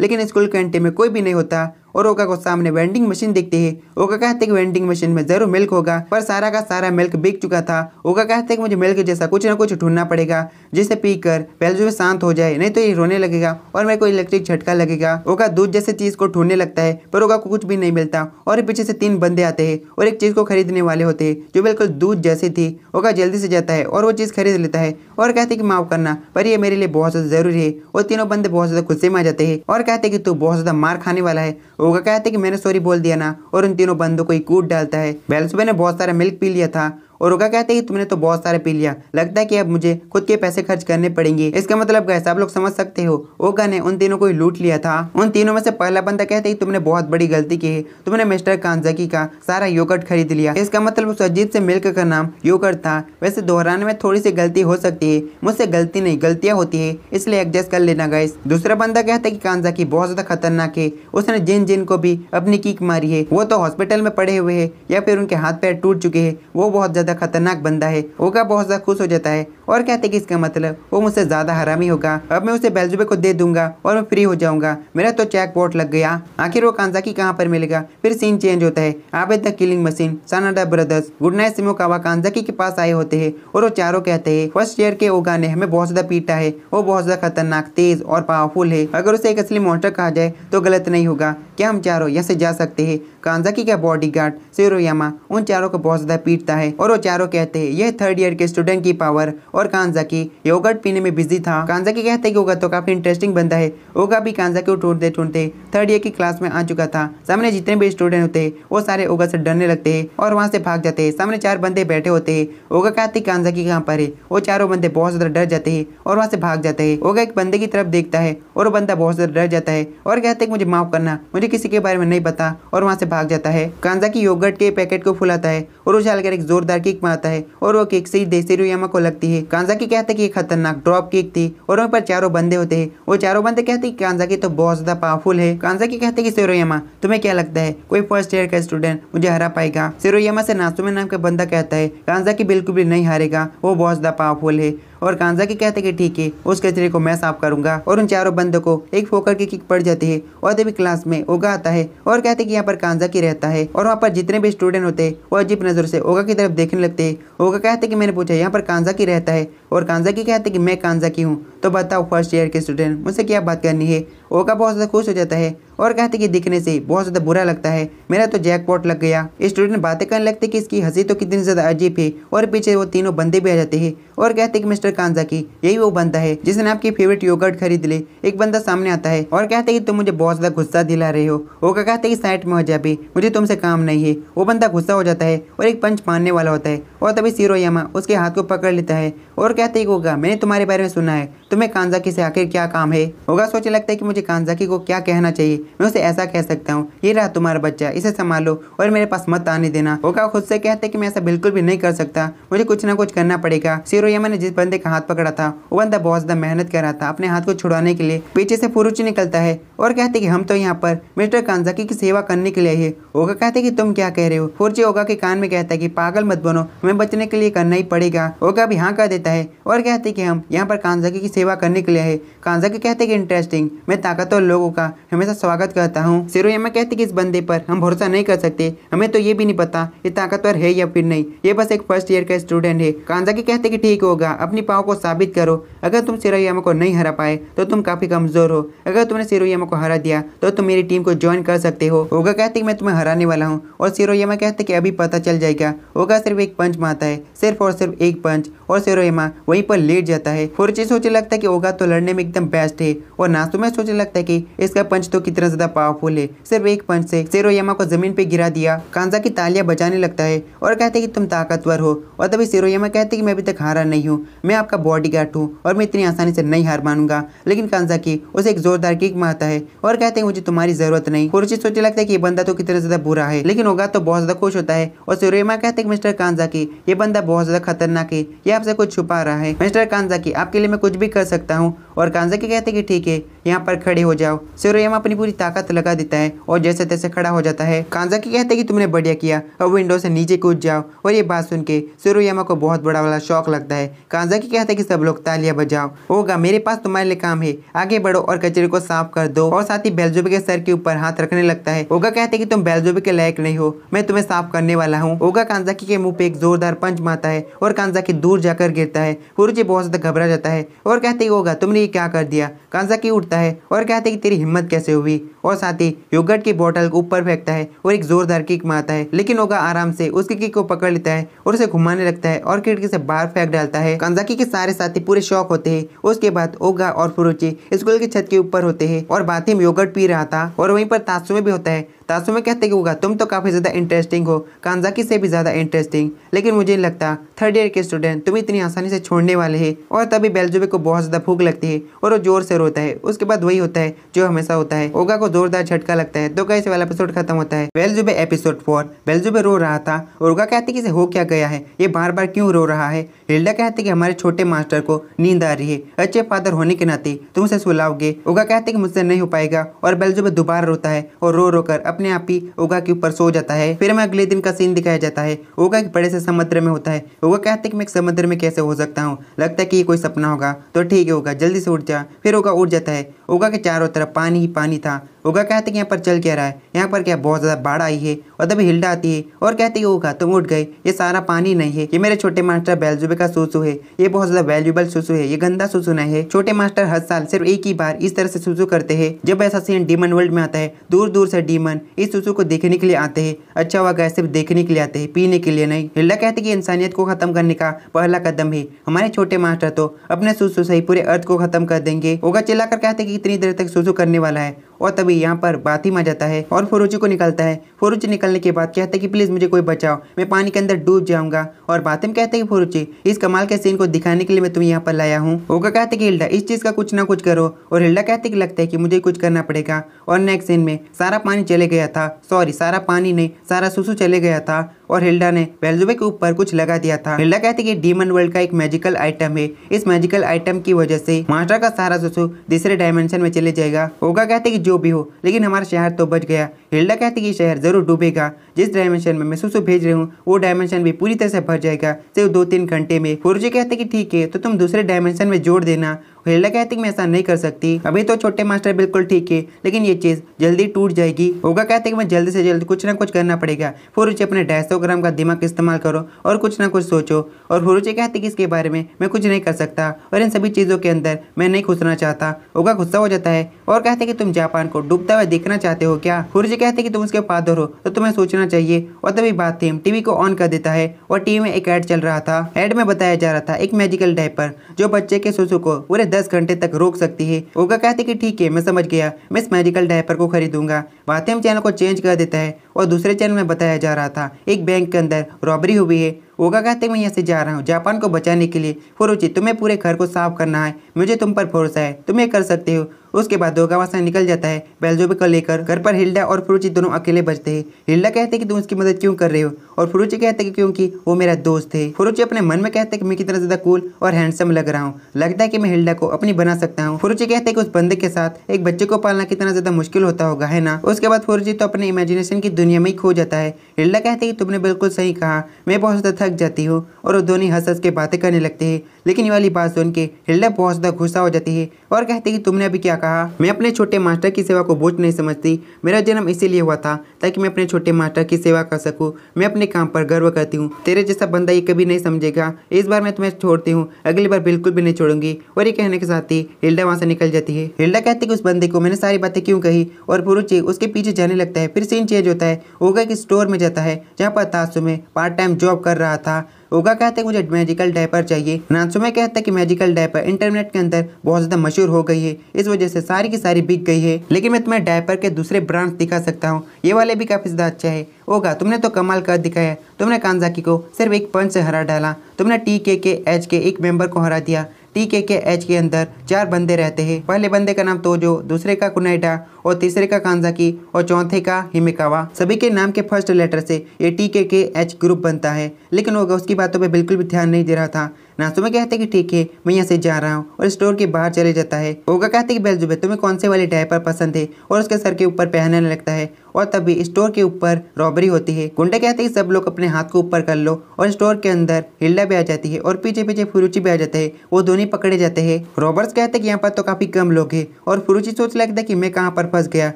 लेकिन स्कूल कैंटीन में कोई भी नहीं होता और ओका को सामने वेंडिंग मशीन दिखती है ओका कहते कि वेंडिंग मशीन में जरूर मिल्क होगा पर सारा का सारा मिल्क बिक चुका था ओका कहते हैं मुझे मिल्क जैसा कुछ ना कुछ ढूंढना पड़ेगा जिसे पीकर जो शांत हो जाए नहीं तो ये रोने लगेगा और मेरे को इलेक्ट्रिक झटका लगेगा ओका दूध जैसे चीज को ढूंढने लगता है पर ओका को कुछ भी नहीं मिलता और पीछे से तीन बंदे आते हैं और एक चीज को खरीदने वाले होते हैं जो बिल्कुल दूध जैसी थी ओका जल्दी से जाता है और वो चीज खरीद लेता है और कहते की माफ करना पर ये मेरे लिए बहुत ज्यादा जरूरी है और तीनों बंदे बहुत ज्यादा गुस्से में आ जाते हैं और कहते कि तू बहुत ज्यादा मार खाने वाला है ओगा कहते कि मैंने सॉरी बोल दिया ना और उन तीनों बंदों को ही कूट डालता है सुबह ने बहुत सारा मिल्क पी लिया था और रुका कहते हैं कि तुमने तो बहुत सारे पी लिया लगता है कि अब मुझे खुद के पैसे खर्च करने पड़ेंगे इसका मतलब गैस आप लोग समझ सकते हो ओका ने उन तीनों को ही लूट लिया था उन तीनों में से पहला बंदा कहते हैं तुमने बहुत बड़ी गलती की है तुमने मिस्टर कांजाकी का सारा योकट खरीद लिया इसका मतलब सजीत से मिलकर का नाम योकट था वैसे दोहराने में थोड़ी सी गलती हो सकती है मुझसे गलती नहीं गलतियाँ होती है इसलिए एडजस्ट कर लेना गैस दूसरा बंदा कहता है कि कांजाकी बहुत ज़्यादा खतरनाक है उसने जिन जिन को भी अपनी कीक मारी है वो तो हॉस्पिटल में पड़े हुए है या फिर उनके हाथ पैर टूट चुके हैं वो बहुत ज़्यादा ज़्यादा खतरनाक बंदा है ओगा बहुत ज़्यादा खुश हो जाता है और कहते हैं कि इसका मतलब वो मुझसे ज़्यादा हरामी होगा अब मैं उसे बेलजुबे को दे दूंगा और मैं फ्री हो जाऊंगा मेरा तो चेक बोर्ड लग गया आखिर वो कांजाकी कहाँ पर मिलेगा फिर सीन चेंज होता है Abe the killing machine Sanada brothers good night Shimokawa Kanzaki के पास आए होते हैं और वो चारों कहते हैं फर्स्ट ईयर के ओगा ने हमें बहुत ज़्यादा पीटा है वो बहुत ज़्यादा खतरनाक तेज और पावरफुल है अगर उसे एक असली मोटर कहा जाए तो गलत नहीं होगा क्या हम चारों यहाँ से जा सकते हैं कांजाकी का बॉडीगार्ड सेरोयामा उन चारों को बहुत ज़्यादा पीटता है और वो चारों कहते हैं यह थर्ड ईयर के स्टूडेंट की पावर और कांजा की योगर्ट पीने में बिजी था कांजा की कहते हैं ओगा तो काफी इंटरेस्टिंग बंदा है ओगा भी कांजा को ढूंढते ढूंढते थर्ड ईयर की क्लास में आ चुका था सामने जितने भी स्टूडेंट होते वो सारे ओगा से डरने लगते है और वहाँ से भाग जाते है सामने चार बंदे बैठे होते है ओगा कहते कांजा की कहाँ पर है वो चारों बंदे बहुत ज्यादा डर जाते है और वहाँ से भाग जाते है ओगा एक बंदे की तरफ देखता है और वो बंदा बहुत ज्यादा डर जाता है और कहते हैं मुझे माफ करना मुझे किसी के बारे में नहीं पता और वहाँ से भाग जाता है कांजा की योगर्ट के पैकेट को फुलाता है और उसे हल्के एक जोरदार की किक मारता है और वो किक सीट देसेरुयामा को लगती है कांजाकी कहता है कि खतरनाक ड्रॉप किक थी और वहाँ पर चारों बंदे होते हैं वो चारों बंदे कहते हैं कि कांजाकी तो बहुत ज्यादा पावरफुल है कांजाकी कहते हैं कि सेरोयामा तुम्हें क्या लगता है कोई फर्स्ट ईयर का स्टूडेंट मुझे हरा पाएगा सेरोयामा से नासुमे नाम का बंदा कहता है कांजाकी बिल्कुल भी नहीं हारेगा वो बहुत ज्यादा पावरफुल है और कांजा के कहते कि ठीक है उस कचरे को मैं साफ करूंगा और उन चारों बंदों को एक फोकर की किक पड़ जाती है और देवी क्लास में ओगा आता है और कहते कि यहाँ पर कांजा की रहता है और वहाँ पर जितने भी स्टूडेंट होते हैं वो अजीब नज़र से ओगा की तरफ देखने लगते हैं ओगा कहते कि मैंने पूछा यहाँ पर कांजा की रहता है और कांजा की कहते कि मैं कांजा की हूँ तो बताओ फर्स्ट ईयर के स्टूडेंट मुझसे क्या बात करनी है ओगा बहुत ज़्यादा खुश हो जाता है और कहते कि दिखने से बहुत ज़्यादा बुरा लगता है मेरा तो जैकपॉट लग गया स्टूडेंट बातें करने लगते कि इसकी हंसी तो कितनी ज़्यादा अजीब है और पीछे वो तीनों बंदे भी आ जाते हैं और कहते कि मिस्टर कांजा की यही वो बंदा है जिसने आपकी फेवरेट योगर्ट खरीद ले एक बंदा सामने आता है और कहते कि तुम मुझे बहुत ज़्यादा गुस्सा दिला रहे हो वो क्या कहते कि साइड में हो जा भी मुझे तुमसे काम नहीं है वो बंदा गुस्सा हो जाता है और एक पंच मारने वाला होता है और तभी सीरो उसके हाथ को पकड़ लेता है और कहते ही होगा मैंने तुम्हारे बारे में सुना है तुम्हें कांजाकी से आखिर क्या काम है होगा सोचने लगता है कि मुझे कांजाकी को क्या कहना चाहिए मैं उसे ऐसा कह सकता हूँ ये रहा तुम्हारा बच्चा इसे संभालो और मेरे पास मत आने देना वो का खुद से कहते कि मैं ऐसा बिल्कुल भी नहीं कर सकता मुझे कुछ ना कुछ करना पड़ेगा सिरो ने जिस बंदे का हाथ पकड़ा था वो बंदा बहुत ज़्यादा मेहनत कर रहा था अपने हाथ को छुड़ाने के लिए पीछे से फुरुची निकलता है और कहते कि हम तो यहाँ पर मिस्टर कांजाकी की सेवा करने के लिए है ओगा कहते कि तुम क्या कह रहे हो फुरची ओगा के कान में कहता है कि पागल मत बनो हमें बचने के लिए करना ही पड़ेगा ओगा भी हाँ कह देता है और कहते कि हम यहाँ पर कांजाकी की सेवा करने के लिए है कांजाकी कहते कि इंटरेस्टिंग मैं ताकतवर लोगों का हमेशा स्वागत करता हूँ सिरोयमा कहते कि इस बंदे पर हम भरोसा नहीं कर सकते हमें तो ये भी नहीं पता ये ताकतवर है या फिर नहीं ये बस एक फर्स्ट ईयर का स्टूडेंट है कांजाकी कहते कि ठीक होगा अपनी पाओ को साबित करो अगर तुम सिरोयामा को नहीं हरा पाए तो तुम काफ़ी कमज़ोर हो अगर तुमने सिरोयामा को हरा दिया तो तुम मेरी टीम को ज्वाइन कर सकते हो होगा कहते कि मैं तुम्हें हराने वाला हूँ और सिरोयामा कहते कि अभी पता चल जाएगा होगा सिर्फ एक पंच मारता है सिर्फ और सिर्फ एक पंच और सिरोयमा वहीं पर लेट जाता है फुरची सोचने लगता है कि होगा तो लड़ने में एकदम बेस्ट है और नास्तु में सोचने लगता है कि इसका पंच तो कितना इतना ज़्यादा पावरफुल है सिर्फ एक पंच से सेरोयामा को जमीन पे गिरा दिया कांजा की तालियां बजाने लगता है और कहते हैं कि तुम ताकतवर हो और तभी सेरोयामा कहते कि मैं अभी तक हारा नहीं हूँ मैं आपका बॉडी गार्ड हूँ और मैं इतनी आसानी से नहीं हार मानूंगा लेकिन कांजा की उसे एक जोरदार किक मारता है और कहते हैं मुझे तुम्हारी जरूरत नहीं कुरुचि सोचने लगता है कि ये बंदा तो कितना ज़्यादा बुरा है लेकिन होगा तो बहुत ज़्यादा खुश होता है और सूर्यमा कहते हैं मिस्टर कांजा की ये बंदा बहुत ज़्यादा खतरनाक है ये आपसे कुछ छुपा रहा है मिस्टर कांजा की आपके लिए मैं कुछ भी कर सकता हूँ और कांजा की कहते हैं कि ठीक है यहाँ पर खड़े हो जाओ सूर्यमा अपनी पूरी ताकत लगा देता है और जैसे तैसे खड़ा हो जाता है कांजाकी कहते हैं कि तुमने बढ़िया किया अब विंडो से नीचे कूद जाओ और ये बात सुन के सुरुयामा को बहुत बड़ा वाला शौक लगता है कांजाकी कहते हैं कि सब लोग तालियां बजाओ होगा मेरे पास तुम्हारे लिए काम है आगे बढ़ो और कचरे को साफ कर दो और साथ ही बेलजुबे के सर के ऊपर हाथ रखने लगता है ओगा कहते हैं कि तुम बेलजुबे के लायक नहीं हो मैं तुम्हें साफ करने वाला हूँ ओगा कांजाकी के मुंह पे एक जोरदार पंच मारता है और कांजाकी दूर जाकर गिरता है कुरुची बहुत ज्यादा घबरा जाता है और कहते ही तुमने ये क्या कर दिया कांजाकी उठता है और कहते कि तेरी हिम्मत कैसे हुई और साथ ही योगर्ट की बोतल को ऊपर फेंकता है और एक जोरदार किक मारता है लेकिन ओगा आराम से उसकी किक को पकड़ लेता है और उसे घुमाने लगता है और खिड़की से बाहर फेंक डालता है कंजाकी के सारे साथी पूरे शौक होते है उसके बाद ओगा और फुरुची स्कूल की छत के ऊपर होते है और बाथिम योगट पी रहा था और वहीं पर तात्सुमे भी होता है तात्सुमे कहते कि होगा तुम तो काफ़ी ज़्यादा इंटरेस्टिंग हो कांजाकी से भी ज़्यादा इंटरेस्टिंग लेकिन मुझे नहीं लगता थर्ड ईयर के स्टूडेंट तुम इतनी आसानी से छोड़ने वाले हैं और तभी बेलजुबे को बहुत ज़्यादा भूख लगती है और वो जोर से रोता है उसके बाद वही होता है जो हमेशा होता है सुगा को जोरदार झटका लगता है तो कैसे वाला एपिसोड खत्म होता है बेलजुबे एपिसोड फोर बेलजुबे रो रहा था उर्गा कहती कि इसे हो क्या गया है ये बार बार क्यों रो रहा है हिल्डा कहती कि हमारे छोटे मास्टर को नींद आ रही है अच्छे फादर होने के नाते तुम उसे सुलाओगे उगा कहते कि मुझसे नहीं हो पाएगा और बेलजुबे दोबारा रोता है और रो रो कर अपने आप ही उगा के ऊपर सो जाता है फिर हमें अगले दिन का सीन दिखाया जाता है उगा एक बड़े से समुद्र में होता है उगा कहते कि मैं एक समुद्र में कैसे हो सकता हूँ लगता है कि ये कोई सपना होगा तो ठीक है उगा जल्दी से उठ जा फिर उगा उठ जाता है उगा के चारों तरफ पानी ही पानी था ओगा कहते कि यहाँ पर चल क्या रहा है यहाँ पर क्या बहुत ज़्यादा बाढ़ आई है और तभी हिल्डा आती है और कहते हैं उगा तुम उठ गए ये सारा पानी नहीं है ये मेरे छोटे मास्टर बेलजुबे का सुसु है ये बहुत ज़्यादा वैल्यूबल सुसु है ये गंदा सुसु नहीं है छोटे मास्टर हर साल सिर्फ एक ही बार इस तरह से सुसु करते हैं जब ऐसा सीन डीमन वर्ल्ड में आता है दूर दूर से डीमन इस सुसु को देखने के लिए आते हैं अच्छा हुआ गया सिर्फ देखने के लिए आते हैं पीने के लिए नहीं हिल्डा कहते कि इंसानियत को खत्म करने का पहला कदम है हमारे छोटे मास्टर तो अपने सुसु से ही पूरे अर्थ को खत्म कर देंगे ओगा चिल्लाकर कहते कि इतनी देर तक सुसु करने वाला है और तभी यहाँ पर बाथी आ जाता है और फोरूची को निकलता है फोरूची निकलने के बाद कहता है कि प्लीज़ मुझे कोई बचाओ मैं पानी के अंदर डूब जाऊंगा और बातिम कहते हैं कि फोरूची इस कमाल के सीन को दिखाने के लिए मैं तुम्हें यहाँ पर लाया हूँ ओका कहते कि हिल्डा इस चीज़ का कुछ ना कुछ करो और हिल्डा कहते कि लगता है कि मुझे कुछ करना पड़ेगा और नेक्स्ट सीन में सारा पानी चले गया था सॉरी सारा पानी नहीं सारा सुसू चले गया था और हिल्डा ने बेलजुबे के ऊपर कुछ लगा दिया था हिल्डा कहती कि डीमन वर्ल्ड का एक मैजिकल आइटम है इस मैजिकल आइटम की वजह से मास्टर का सारा सुसु दूसरे डायमेंशन में चले जाएगा ओगा कहते कि जो भी हो लेकिन हमारा शहर तो बच गया हिल्डा कहती कि शहर जरूर डूबेगा जिस डायमेंशन में मैं सुसु भेज रही हूँ वो डायमेंशन भी पूरी तरह से भर जाएगा सिर्फ दो तीन घंटे में गुरुजी कहते कि ठीक है तो तुम दूसरे डायमेंशन में जोड़ देना लीला कहती मैं ऐसा नहीं कर सकती अभी तो छोटे मास्टर बिल्कुल ठीक है लेकिन ये चीज़ जल्दी टूट जाएगी होगा कहते कि मैं जल्दी से जल्दी कुछ ना कुछ करना पड़ेगा फुरुचे अपने ढाई सौ ग्राम का दिमाग इस्तेमाल करो और कुछ ना कुछ सोचो और फुरुचि कहते कि इसके बारे में मैं कुछ नहीं कर सकता और इन सभी चीज़ों के अंदर मैं नहीं घुसना चाहता होगा गुस्सा हो जाता है और कहते कि तुम जापान को डूबता हुआ देखना चाहते हो क्या फुरुचि कहते कि तुम उसके फादर हो तो तुम्हें सोचना चाहिए और तभी बात थी टीवी को ऑन कर देता है और टीवी में एक ऐड चल रहा था एड में बताया जा रहा था एक मैजिकल डाइपर जो बच्चे के सुसु को पूरे दस घंटे तक रोक सकती है ओगा कहते कि ठीक है मैं समझ गया मैं इस मेडिकल डायपर को खरीदूंगा वातेम चैनल को चेंज कर देता है और दूसरे चैनल में बताया जा रहा था एक बैंक के अंदर रॉबरी हुई है ओगा कहते मैं यहाँ से जा रहा हूँ जापान को बचाने के लिए फुरुचि तुम्हें पूरे घर को साफ करना है मुझे तुम पर भरोसा है तुम ये कर सकते हो उसके बाद दोगावासा निकल जाता है बेलजोबे को लेकर घर पर हिल्डा और फ्रूची दोनों अकेले बचते हैं हिल्डा कहते हैं कि तुम उसकी मदद क्यों कर रहे हो और फ्रूची कहते हैं क्योंकि वो मेरा दोस्त है फ्रूची अपने मन में कहते हैं कि मैं कितना ज़्यादा कूल और हैंडसम लग रहा हूँ लगता है कि मैं हिल्डा को अपनी बना सकता हूँ फ्रूची कहते हैं कि उस बंदे के साथ एक बच्चे को पालना कितना ज़्यादा मुश्किल होता होगा है ना उसके बाद फ्रूची तो अपने इमेजिनेशन की दुनिया में ही खो जाता है हिल्डा कहते हैं कि तुमने बिल्कुल सही कहा मैं बहुत ज़्यादा थक जाती हूँ और वो दोनों हंस हंस के बातें करने लगते हैं लेकिन ये वाली बात सुन के हिल्डा बहुत ज़्यादा गुस्सा हो जाती है और कहती है कि तुमने अभी क्या कहा मैं अपने छोटे मास्टर की सेवा को बोझ नहीं समझती मेरा जन्म इसीलिए हुआ था ताकि मैं अपने छोटे मास्टर की सेवा कर सकूँ मैं अपने काम पर गर्व करती हूँ तेरे जैसा बंदा ये कभी नहीं समझेगा इस बार मैं तुम्हें छोड़ती हूँ अगली बार बिल्कुल भी नहीं छोड़ूंगी और ये कहने के साथ ही हिल्डा वहाँ से निकल जाती है हिल्डा कहती है कि उस बंदे को मैंने सारी बातें क्यों कही और पुरुचे उसके पीछे जाने लगता है फिर सीन चेंज होता है वो एक स्टोर में जाता है जहाँ पर तासु में पार्ट टाइम जॉब कर रहा था ओगा कहते मुझे मेजिकल डायपर चाहिए नानसुमे कहता है कि मेजिकल डायपर इंटरनेट के अंदर बहुत ज़्यादा मशहूर हो गई है इस वजह से सारी की सारी बिक गई है लेकिन मैं तुम्हें डायपर के दूसरे ब्रांड दिखा सकता हूँ ये वाले भी काफ़ी ज़्यादा अच्छा है ओगा तुमने तो कमाल कर दिखाया तुमने कानजाकी को सिर्फ एक पंच से हरा डाला तुमने टी के के एच के एक मेंबर को हरा दिया टी के के एच के अंदर चार बंदे रहते हैं पहले बंदे का नाम तोजो दूसरे का कुनाइडा और तीसरे का कांजाकी और चौथे का हिमिकावा सभी के नाम के फर्स्ट लेटर से ये टी के के एच ग्रुप बनता है लेकिन वो उसकी बातों पर बिल्कुल भी ध्यान नहीं दे रहा था नासुमा कहते कि ठीक है मैं यहाँ से जा रहा हूँ और स्टोर के बाहर चले जाता है ओगा कहते कि बेलजुबे तुम्हें कौन से वाले डायपर पसंद है और उसके सर के ऊपर पहनने लगता है और तभी स्टोर के ऊपर रॉबरी होती है गुंडे कहते हैं कि सब लोग अपने हाथ को ऊपर कर लो और स्टोर के अंदर हिल्डा भी आ जाती है और पीछे पीछे फुरुची भी आ जाते हैं वो दोनों पकड़े जाते हैं रॉबर्स कहते हैं कि यहाँ पर तो काफी कम लोग हैं और फुरुची सोच लगता है कि मैं कहाँ पर फंस गया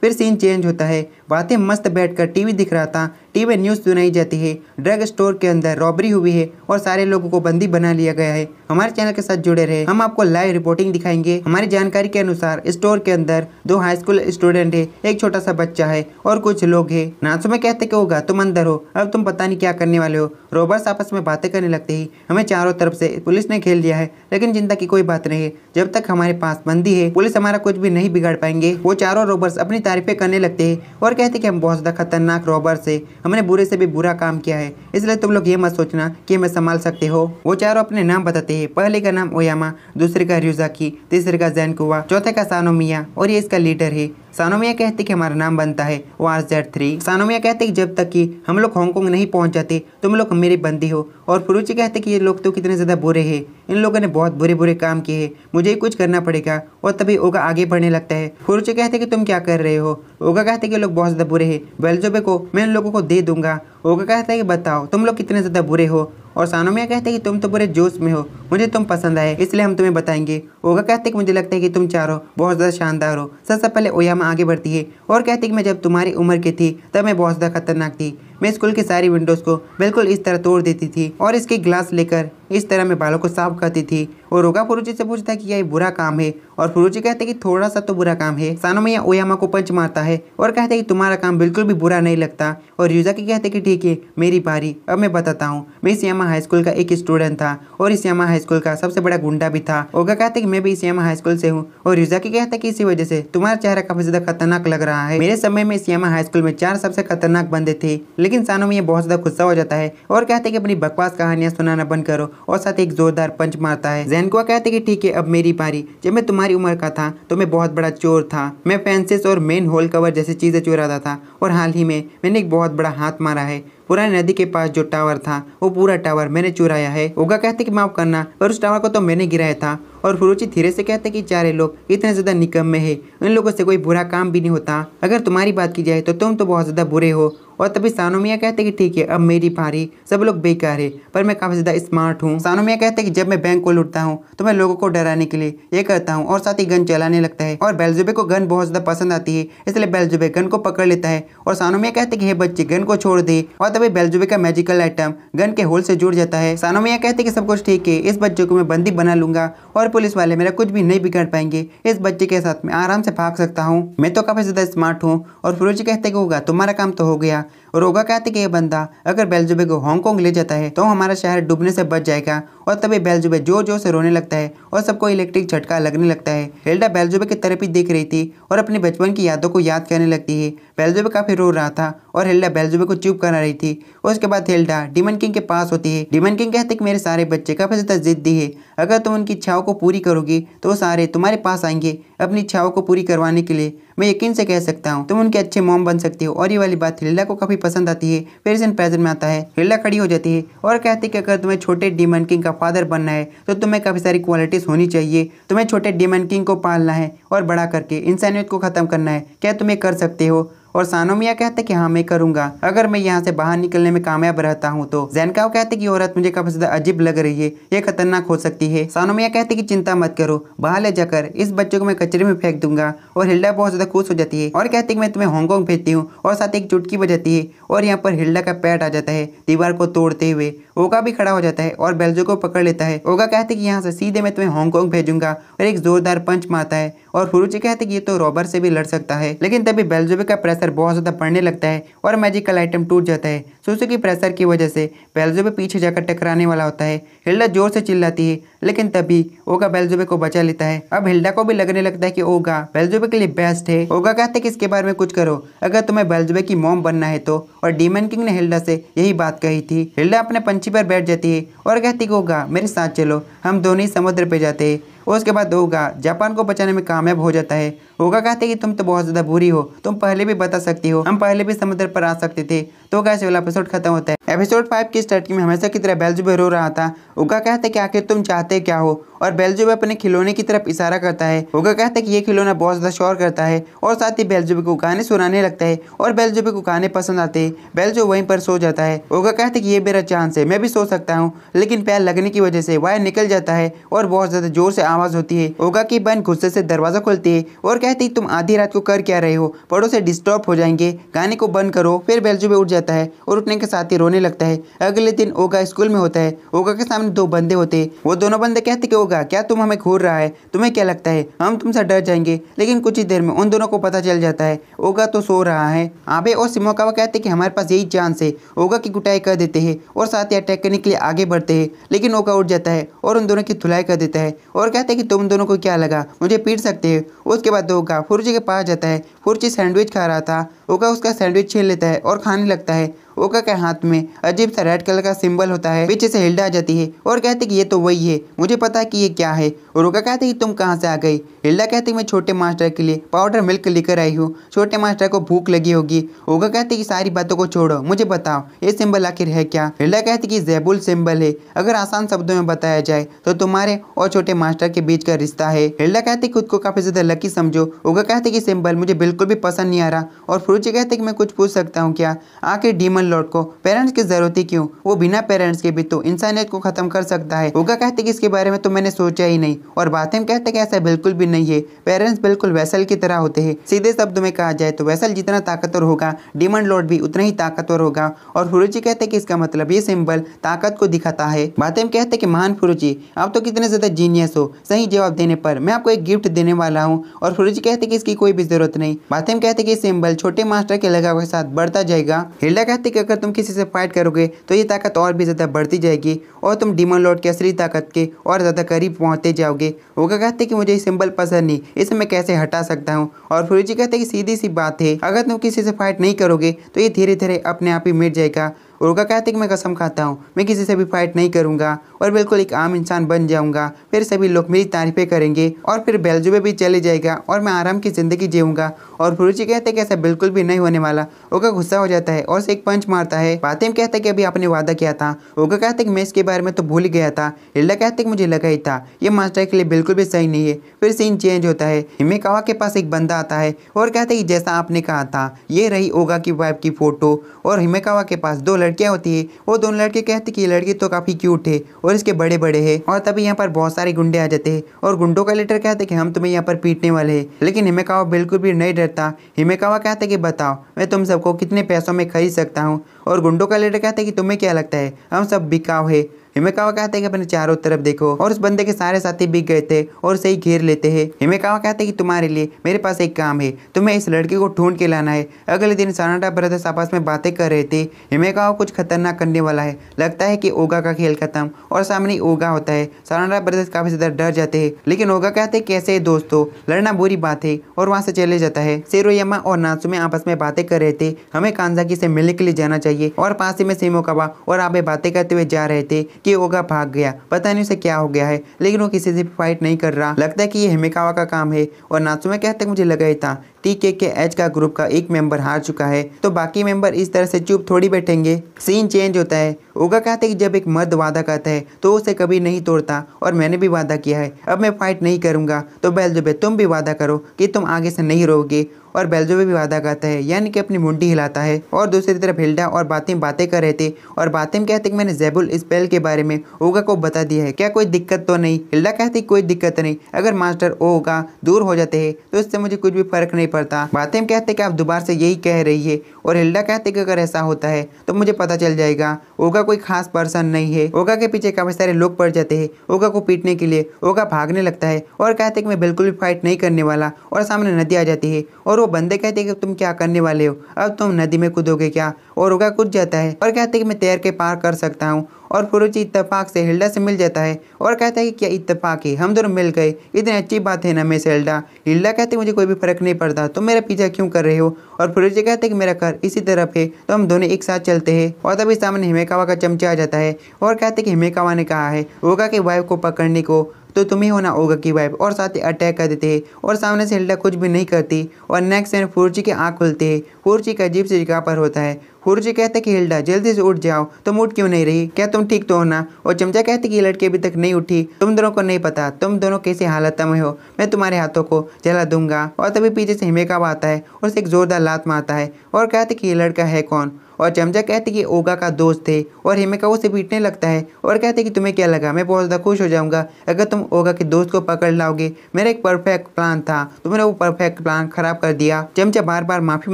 फिर सीन चेंज होता है बातें मस्त बैठकर टीवी दिख रहा था टीवी न्यूज़ सुनाई जाती है ड्रग स्टोर के अंदर रॉबरी हुई है और सारे लोगों को बंदी बना लिया गया है हमारे चैनल के साथ जुड़े रहे हम आपको लाइव रिपोर्टिंग दिखाएंगे हमारी जानकारी के अनुसार स्टोर के अंदर दो हाई स्कूल स्टूडेंट है एक छोटा सा बच्चा है और कुछ लोग है नाचो में कहते कि होगा तुम अंदर हो अब तुम पता नहीं क्या करने वाले हो रोबर्ट्स आपस में बातें करने लगते ही हमें चारों तरफ से पुलिस ने खेल लिया है लेकिन चिंता की कोई बात नहीं है जब तक हमारे पास बंदी है पुलिस हमारा कुछ भी नहीं बिगाड़ पाएंगे वो चारों रोबर्स अपनी तारीफे करने लगते है और कहते की हम बहुत ज्यादा खतरनाक रोबर्स है हमने बुरे से भी बुरा काम किया है इसलिए तुम लोग ये मत सोचना की हमें संभाल सकते हो वो चारों अपने नाम बताते है पहले का नाम ओयामा दूसरे का रिजाकी तीसरे का जैनकुआ चौथे का सानोमिया और ये इसका लीडर है सानोमिया कहते कि हमारा नाम बनता है ओ आर जेड थ्री सानोमिया कहते कि जब तक कि हम लोग हांगकॉन्ग नहीं पहुँच जाते तुम लोग मेरे बंदी हो और फुरुची कहते कि ये लोग तो कितने ज़्यादा बुरे हैं इन लोगों ने बहुत बुरे बुरे काम किए हैं मुझे कुछ करना पड़ेगा और तभी ओगा आगे बढ़ने लगता है फुरुची कहते कि तुम क्या कर रहे हो ओगा कहते कि लोग बहुत ज़्यादा बुरे हैं वेलजोबे को मैं इन लोगों को दे दूंगा ओगा कहता कि बताओ तुम लोग कितने ज़्यादा बुरे हो और सानोमिया कहते हैं कि तुम तो बुरे जोश में हो मुझे तुम पसंद आए इसलिए हम तुम्हें बताएंगे ओगा कहते कि मुझे लगता है कि तुम चारों बहुत ज़्यादा शानदार हो सबसे पहले ओयामा आगे बढ़ती है और कहती कि मैं जब तुम्हारी उम्र की थी तब मैं बहुत ज़्यादा खतरनाक थी मैं स्कूल की सारी विंडोज़ को बिल्कुल इस तरह तोड़ देती थी और इसके ग्लास लेकर इस तरह मैं बालों को साफ करती थी और रोगा पुरुजी से पूछता कि यह बुरा काम है और पुरुजी कहते कि थोड़ा सा तो बुरा काम है सानो मैया ओयामा को पंच मारता है और कहते कि तुम्हारा काम बिल्कुल भी बुरा नहीं लगता और यूजा की कहते कि ठीक है मेरी बारी अब मैं बताता हूँ मैं इस यामा हाई स्कूल का एक स्टूडेंट था और इस यामा हाई स्कूल का सबसे बड़ा गुंडा भी था ओगा कहते कि मैं भी इस यामा हाई स्कूल से हूँ और यूजा की कहते कि इसी वजह से तुम्हारा चेहरा काफी ज्यादा खतरनाक लग रहा है मेरे समय में इस यामा हाई स्कूल में चार सबसे खतरनाक बंदे थे लेकिन सानू में बहुत ज़्यादा गुस्सा हो जाता है और कहते हैं कि अपनी बकवास कहानियाँ सुनाना बंद करो और साथ एक जोरदार पंच मारता है जैनकुआ कहते कि ठीक है अब मेरी पारी जब मैं तुम्हारी उम्र का था तो मैं बहुत बड़ा चोर था मैं फैंसिस और मेन होल कवर जैसी चीज़ें चुराता था और हाल ही में मैंने एक बहुत बड़ा हाथ मारा है पुरानी नदी के पास जो टावर था वो पूरा टावर मैंने चुराया है ओगा कहते कि माफ करना पर उस टावर को तो मैंने गिराया था और फुरुचि धीरे से कहते कि चारे लोग इतने ज़्यादा निकम्मे हैं उन लोगों से कोई बुरा काम भी नहीं होता अगर तुम्हारी बात की जाए तो तुम तो बहुत ज़्यादा बुरे हो और तभी सानोमिया कहते कि ठीक है अब मेरी भारी सब लोग बेकार है पर मैं काफ़ी ज़्यादा स्मार्ट हूँ सानोमिया कहते कि जब मैं बैंक को लुटता हूँ तो मैं लोगों को डराने के लिए ये करता हूँ और साथ ही गन चलाने लगता है और बेलजुबे को गन बहुत ज़्यादा पसंद आती है इसलिए बेलजुबे गन को पकड़ लेता है और सानोमिया कहते कि हे बच्चे गन को छोड़ दे और है बेलजुबे का मैजिकल आइटम गन के होल से जुड़ जाता है सानोमिया कहते कि सब कुछ ठीक है इस बच्चे को मैं बंदी बना लूंगा और पुलिस वाले मेरा कुछ भी नहीं बिगाड़ पाएंगे इस बच्चे के साथ मैं आराम से भाग सकता हूँ मैं तो काफ़ी ज़्यादा स्मार्ट हूँ और फिरोजी कहते कि होगा तुम्हारा काम तो हो गया और होगा कहते कि यह बंदा अगर बेलजुबे को हांगकॉन्ग ले जाता है तो हमारा शहर डूबने से बच जाएगा और तभी बेलजुबे जोर जोर से रोने लगता है और सबको इलेक्ट्रिक झटका लगने लगता है हेल्डा बेलजुबे की तरफ ही देख रही थी और अपने बचपन की यादों को याद करने लगती है बेलजुबे काफ़ी रो रहा था और हेल्डा बेलजुबे को चुप करा रही थी और उसके बाद हेल्डा डिमन किंग के पास होती है डिमन किंग कहते कि मेरे सारे बच्चे काफ़ी ज़्यादा जिद्दी है अगर तुम उनकी इच्छाओं को पूरी करोगी तो वो सारे तुम्हारे पास आएंगे अपनी इच्छाओं को पूरी करवाने के लिए मैं यकीन से कह सकता हूँ तुम उनके अच्छे मोम बन सकते हो और ये वाली बात लीला को काफ़ी पसंद आती है पेरिसन पैजन में आता है लीला खड़ी हो जाती है और कहती है कि अगर तुम्हें छोटे डीमन किंग का फादर बनना है तो तुम्हें काफ़ी सारी क्वालिटीज़ होनी चाहिए तुम्हें छोटे डीमन किंग को पालना है और बड़ा करके इंसानियत को ख़त्म करना है क्या तुम ये कर सकते हो और सानोमिया कहते कि हाँ मैं करूंगा अगर मैं यहाँ से बाहर निकलने में कामयाब रहता हूँ तो जैनकाव कहते कि औरत मुझे काफी ज्यादा अजीब लग रही है ये खतरनाक हो सकती है सानोमिया कहते कि चिंता मत करो बाहर ले जाकर इस बच्चे को मैं कचरे में फेंक दूंगा और हिल्डा बहुत ज्यादा खुश हो जाती है और कहती कि मैं तुम्हें हांगकॉन्ग भेजती हूँ और साथ एक चुटकी बजाती है और यहाँ पर हिल्डा का पैट आ जाता है दीवार को तोड़ते हुए ओगा भी खड़ा हो जाता है और बेल्जो को पकड़ लेता है ओगा कहते कि यहाँ से सीधे मैं तुम्हें हांगकॉन्ग भेजूंगा और एक जोरदार पंच मारता है और फुरुची कहते कि ये तो रॉबर से भी लड़ सकता है लेकिन तभी बेल्जोबे का प्रेशर प्रेशर बहुत ज़्यादा पड़ने लगता है और मैजिकल आइटम टूट जाता है सुसु की प्रेशर की वजह से बेलजुबे पीछे जाकर टकराने वाला होता है हिल्डा जोर से चिल्लाती है लेकिन तभी ओगा बेलजुबे को बचा लेता है अब हिल्डा को भी लगने लगता है कि ओगा बेलजुबे के लिए बेस्ट है ओगा कहते कि इसके बारे में कुछ करो अगर तुम्हें बेलजुबे की मोम बनना है तो और डीमन किंग ने हिल्डा से यही बात कही थी हिल्डा अपने पंछी पर बैठ जाती है और कहती कि ओगा मेरे साथ चलो हम दोनों ही समुद्र पर जाते हैं और उसके बाद ओगा जापान को बचाने में कामयाब हो जाता है ओगा कहते हैं कि तुम तो बहुत ज़्यादा बुरी हो तुम पहले भी बता सकती हो हम पहले भी समुद्र पर आ सकते थे तो कैसे वाला एपिसोड खत्म होता है एपिसोड फाइव की स्टार्टिंग में हमेशा की तरह बेलजुबे रो रहा था उगा कहता है कि आखिर तुम चाहते क्या हो और बेलजुबे अपने खिलौने की तरफ इशारा करता है उगा कहता है कि ये खिलौना बहुत ज़्यादा शोर करता है और साथ ही बेलजुबे को गाने सुनाने लगता है और बेलजुबे को गाने पसंद आते हैं बेलजो वहीं पर सो जाता है उगा कहता है कि ये मेरा चांस है मैं भी सो सकता हूँ लेकिन पैर लगने की वजह से वायर निकल जाता है और बहुत ज़्यादा जोर से आवाज़ होती है उगा की बहन गुस्से से दरवाज़ा खोलती है और कहती है तुम आधी रात को कर क्या रहे हो पड़ोसे डिस्टर्ब हो जाएंगे गाने को बंद करो फिर बेलजुबे उठ जाता है और उठने के साथ ही रोने होने लगता है अगले दिन ओगा स्कूल में होता है ओगा के सामने दो बंदे होते हैं वो दोनों बंदे कहते कि ओगा क्या तुम हमें घूर रहा है तुम्हें क्या लगता है हम तुमसे डर जाएंगे लेकिन कुछ ही देर में उन दोनों को पता चल जाता है ओगा तो सो रहा है आबे और सिमोकावा कहते कि हमारे पास यही चांस है ओगा की कुटाई कर देते हैं और साथ ही अटैक करने के लिए आगे बढ़ते हैं लेकिन ओगा उठ जाता है और उन दोनों की धुलाई कर देता है और कहते हैं कि तुम दोनों को क्या लगा मुझे पीट सकते हैं उसके बाद ओगा फुर्जी के पास जाता है फुर्जी सैंडविच खा रहा था ओगा उसका सैंडविच छीन लेता है और खाने लगता है ओका के हाथ में अजीब सा रेड कलर का सिंबल होता है पीछे से हिल्डा आ जाती है और कहते कि ये तो वही है मुझे पता है कि ये क्या है और ओका कहते कि तुम कहाँ से आ गई हिल्डा कहते मैं छोटे मास्टर के लिए पाउडर मिल्क लेकर आई हूँ छोटे मास्टर को भूख लगी होगी ओका कहते कि सारी बातों को छोड़ो मुझे बताओ ये सिंबल आखिर है क्या हिल्डा कहते कि जैबुल सिंबल है अगर आसान शब्दों में बताया जाए तो तुम्हारे और छोटे मास्टर के बीच का रिश्ता है हिल्डा कहते खुद को काफ़ी ज़्यादा लकी समझो ओका कहते कि सिंबल मुझे बिल्कुल भी पसंद नहीं आ रहा और फ्रूची कहते कि मैं कुछ पूछ सकता हूँ क्या आखिर डीमन लॉर्ड को पेरेंट्स की जरूरत ही क्यों वो बिना पेरेंट्स के भी तो इंसानियत को खत्म कर सकता है होगा कहते कि इसके बारे में तो मैंने सोचा ही नहीं और बातें कहते कि ऐसा बिल्कुल भी नहीं है पेरेंट्स बिल्कुल वैसल की तरह होते हैं सीधे शब्द में कहा जाए तो वैसल जितना ताकतवर होगा डिमन लॉर्ड भी उतना ही ताकतवर होगा और फुरुजी कहते कि इसका मतलब ये सिंबल ताकत को दिखाता है बातें कहते कि महान फुरुजी आप तो कितने ज्यादा जीनियस हो सही जवाब देने पर मैं आपको एक गिफ्ट देने वाला हूँ और फुरुजी कहते कि इसकी कोई भी जरूरत नहीं बातें कहते कि सिंबल छोटे मास्टर के लगाव के साथ बढ़ता जाएगा हिल्डा कहते कि अगर तुम किसी से फाइट करोगे तो ये ताकत और भी ज़्यादा बढ़ती जाएगी और तुम डिमन लॉर्ड की असली ताकत के और ज़्यादा करीब पहुँचते जाओगे वो क्या कहते कि मुझे सिंबल पसंद नहीं इसे मैं कैसे हटा सकता हूँ और फिर जी कहते कि सीधी सी बात है अगर तुम किसी से फाइट नहीं करोगे तो ये धीरे धीरे अपने आप ही मिट जाएगा और उनका कहते कि मैं कसम खाता हूँ मैं किसी से भी फाइट नहीं करूँगा और बिल्कुल एक आम इंसान बन जाऊँगा फिर सभी लोग मेरी तारीफें करेंगे और फिर बेलजुबे भी चले जाएगा और मैं आराम की ज़िंदगी जीऊँगा और फुरुचि कहते कि ऐसा बिल्कुल भी नहीं होने वाला ओका गुस्सा हो जाता है और से एक पंच मारता है फातिम कहता है कि अभी आपने वादा किया था ओका कहते कि मैं इसके बारे में तो भूल गया था हिल्डा कहते कि मुझे लगा ही था ये मास्टर के लिए बिल्कुल भी सही नहीं है फिर सीन चेंज होता है कावा के पास एक बंदा आता है और कहते कि जैसा आपने कहा था ये रही ओगा की वाइफ की फ़ोटो और कावा के पास दो लड़के लड़कियाँ होती है वो दोनों लड़के कहते कि लड़की तो काफ़ी क्यूट है और इसके बड़े बड़े है और तभी यहाँ पर बहुत सारे गुंडे आ जाते हैं और गुंडों का लेटर कहते कि हम तुम्हें यहाँ पर पीटने वाले हैं लेकिन हिमेकावा बिल्कुल भी नहीं डरता हिमेकावा कहते कि बताओ मैं तुम सबको कितने पैसों में खरीद सकता हूँ और गुंडों का लेटर कहते कि तुम्हें क्या लगता है हम सब बिकाव है हिमेकावा कहते हैं कि अपने चारों तरफ देखो और उस बंदे के सारे साथी बिक गए थे और उसे ही घेर लेते हैं हिमेकावा कहते हैं कि तुम्हारे लिए मेरे पास एक काम है तुम्हें इस लड़के को ढूंढ के लाना है अगले दिन सानाटा ब्रदर्स आपस में बातें कर रहे थे हिमेकावा कुछ खतरनाक करने वाला है लगता है कि ओगा का खेल खत्म और सामने ओगा होता है सानाटा ब्रदर्स काफी ज्यादा डर जाते हैं लेकिन ओगा कहते हैं कैसे दोस्तों लड़ना बुरी बात है और वहाँ से चले जाता है सेरोयमा और में आपस में बातें कर रहे थे हमें कांजाकी से मिलने के लिए जाना चाहिए और पास ही में कबा और आप बातें करते हुए जा रहे थे कि ओगा भाग गया पता नहीं उसे क्या हो गया है लेकिन वो किसी से भी फाइट नहीं कर रहा लगता है कि ये हिमिकावा का काम है और नाचुमा कहते मुझे लगा ही था टी के के एच का ग्रुप का एक मेंबर हार चुका है तो बाकी मेंबर इस तरह से चुप थोड़ी बैठेंगे सीन चेंज होता है ओगा कहते हैं कि जब एक मर्द वादा करता है तो उसे कभी नहीं तोड़ता और मैंने भी वादा किया है अब मैं फाइट नहीं करूंगा तो बैल तुम भी वादा करो कि तुम आगे से नहीं रहोगे और बेल्जो भी वादा करता है यानी कि अपनी मुंडी हिलाता है और दूसरी तरफ हिल्डा और बातिम बातें कर रहे थे और बातिम कहते कि मैंने जैबुल स्पेल के बारे में ओगा को बता दिया है क्या कोई दिक्कत तो नहीं हिल्डा कहती कोई दिक्कत नहीं अगर मास्टर ओगा दूर हो जाते हैं तो इससे मुझे कुछ भी फर्क नहीं पड़ता बातिम कहते कि आप दोबारा से यही कह रही है और हिल्डा कहते कि अगर ऐसा होता है तो मुझे पता चल जाएगा ओगा कोई खास पर्सन नहीं है ओगा के पीछे काफ़ी सारे लोग पड़ जाते हैं ओगा को पीटने के लिए ओगा भागने लगता है और कहते कि मैं बिल्कुल भी फाइट नहीं करने वाला और सामने नदी आ जाती है और वो वो बंदे कहते हैं कि तुम क्या करने वाले हो अब तुम नदी में कूदोगे क्या और रुका कूद जाता है और कहते हैं कि मैं तैर के पार कर सकता हूँ और फिरोज इतफाक से हिल्डा से मिल जाता है और कहता है कि क्या इतफाक है हम दोनों मिल गए इतनी अच्छी बात है ना मैं से हिल्डा हिल्डा कहते मुझे कोई भी फर्क नहीं पड़ता तुम मेरा पीछा क्यों कर रहे हो और फिरोज कहते कि मेरा घर इसी तरफ है तो हम दोनों एक साथ चलते हैं और तभी सामने हिमेकावा का चमचा आ जाता है और कहते कि हिमेकावा ने कहा है वो कहा कि वाइफ को पकड़ने को तो तुम्हें होना होगा कि वाइफ और साथ ही अटैक कर देते हैं और सामने से हिल्डा कुछ भी नहीं करती और नेक्स्ट टाइम फुर्ची की आँख खुलती है फुर्ची का अजीब से जगह पर होता है फुर्जी कहते कि हिल्डा जल्दी से उठ जाओ तुम उठ क्यों नहीं रही क्या तुम ठीक तो हो ना और चमचा कहते कि लड़के अभी तक नहीं उठी तुम दोनों को नहीं पता तुम दोनों कैसे हालत में हो मैं तुम्हारे हाथों को जला दूंगा और तभी पीछे से हिमेकाब आता है और उसे एक जोरदार लात मारता है और कहते कि ये लड़का है कौन और चमचा कहते कि ओगा का दोस्त थे और हेमिका उसे पीटने लगता है और कहते कि तुम्हें क्या लगा मैं बहुत ज़्यादा खुश हो जाऊँगा अगर तुम ओगा के दोस्त को पकड़ लाओगे मेरा एक परफेक्ट प्लान था तुमने वो परफेक्ट प्लान खराब कर दिया चमचा बार बार माफ़ी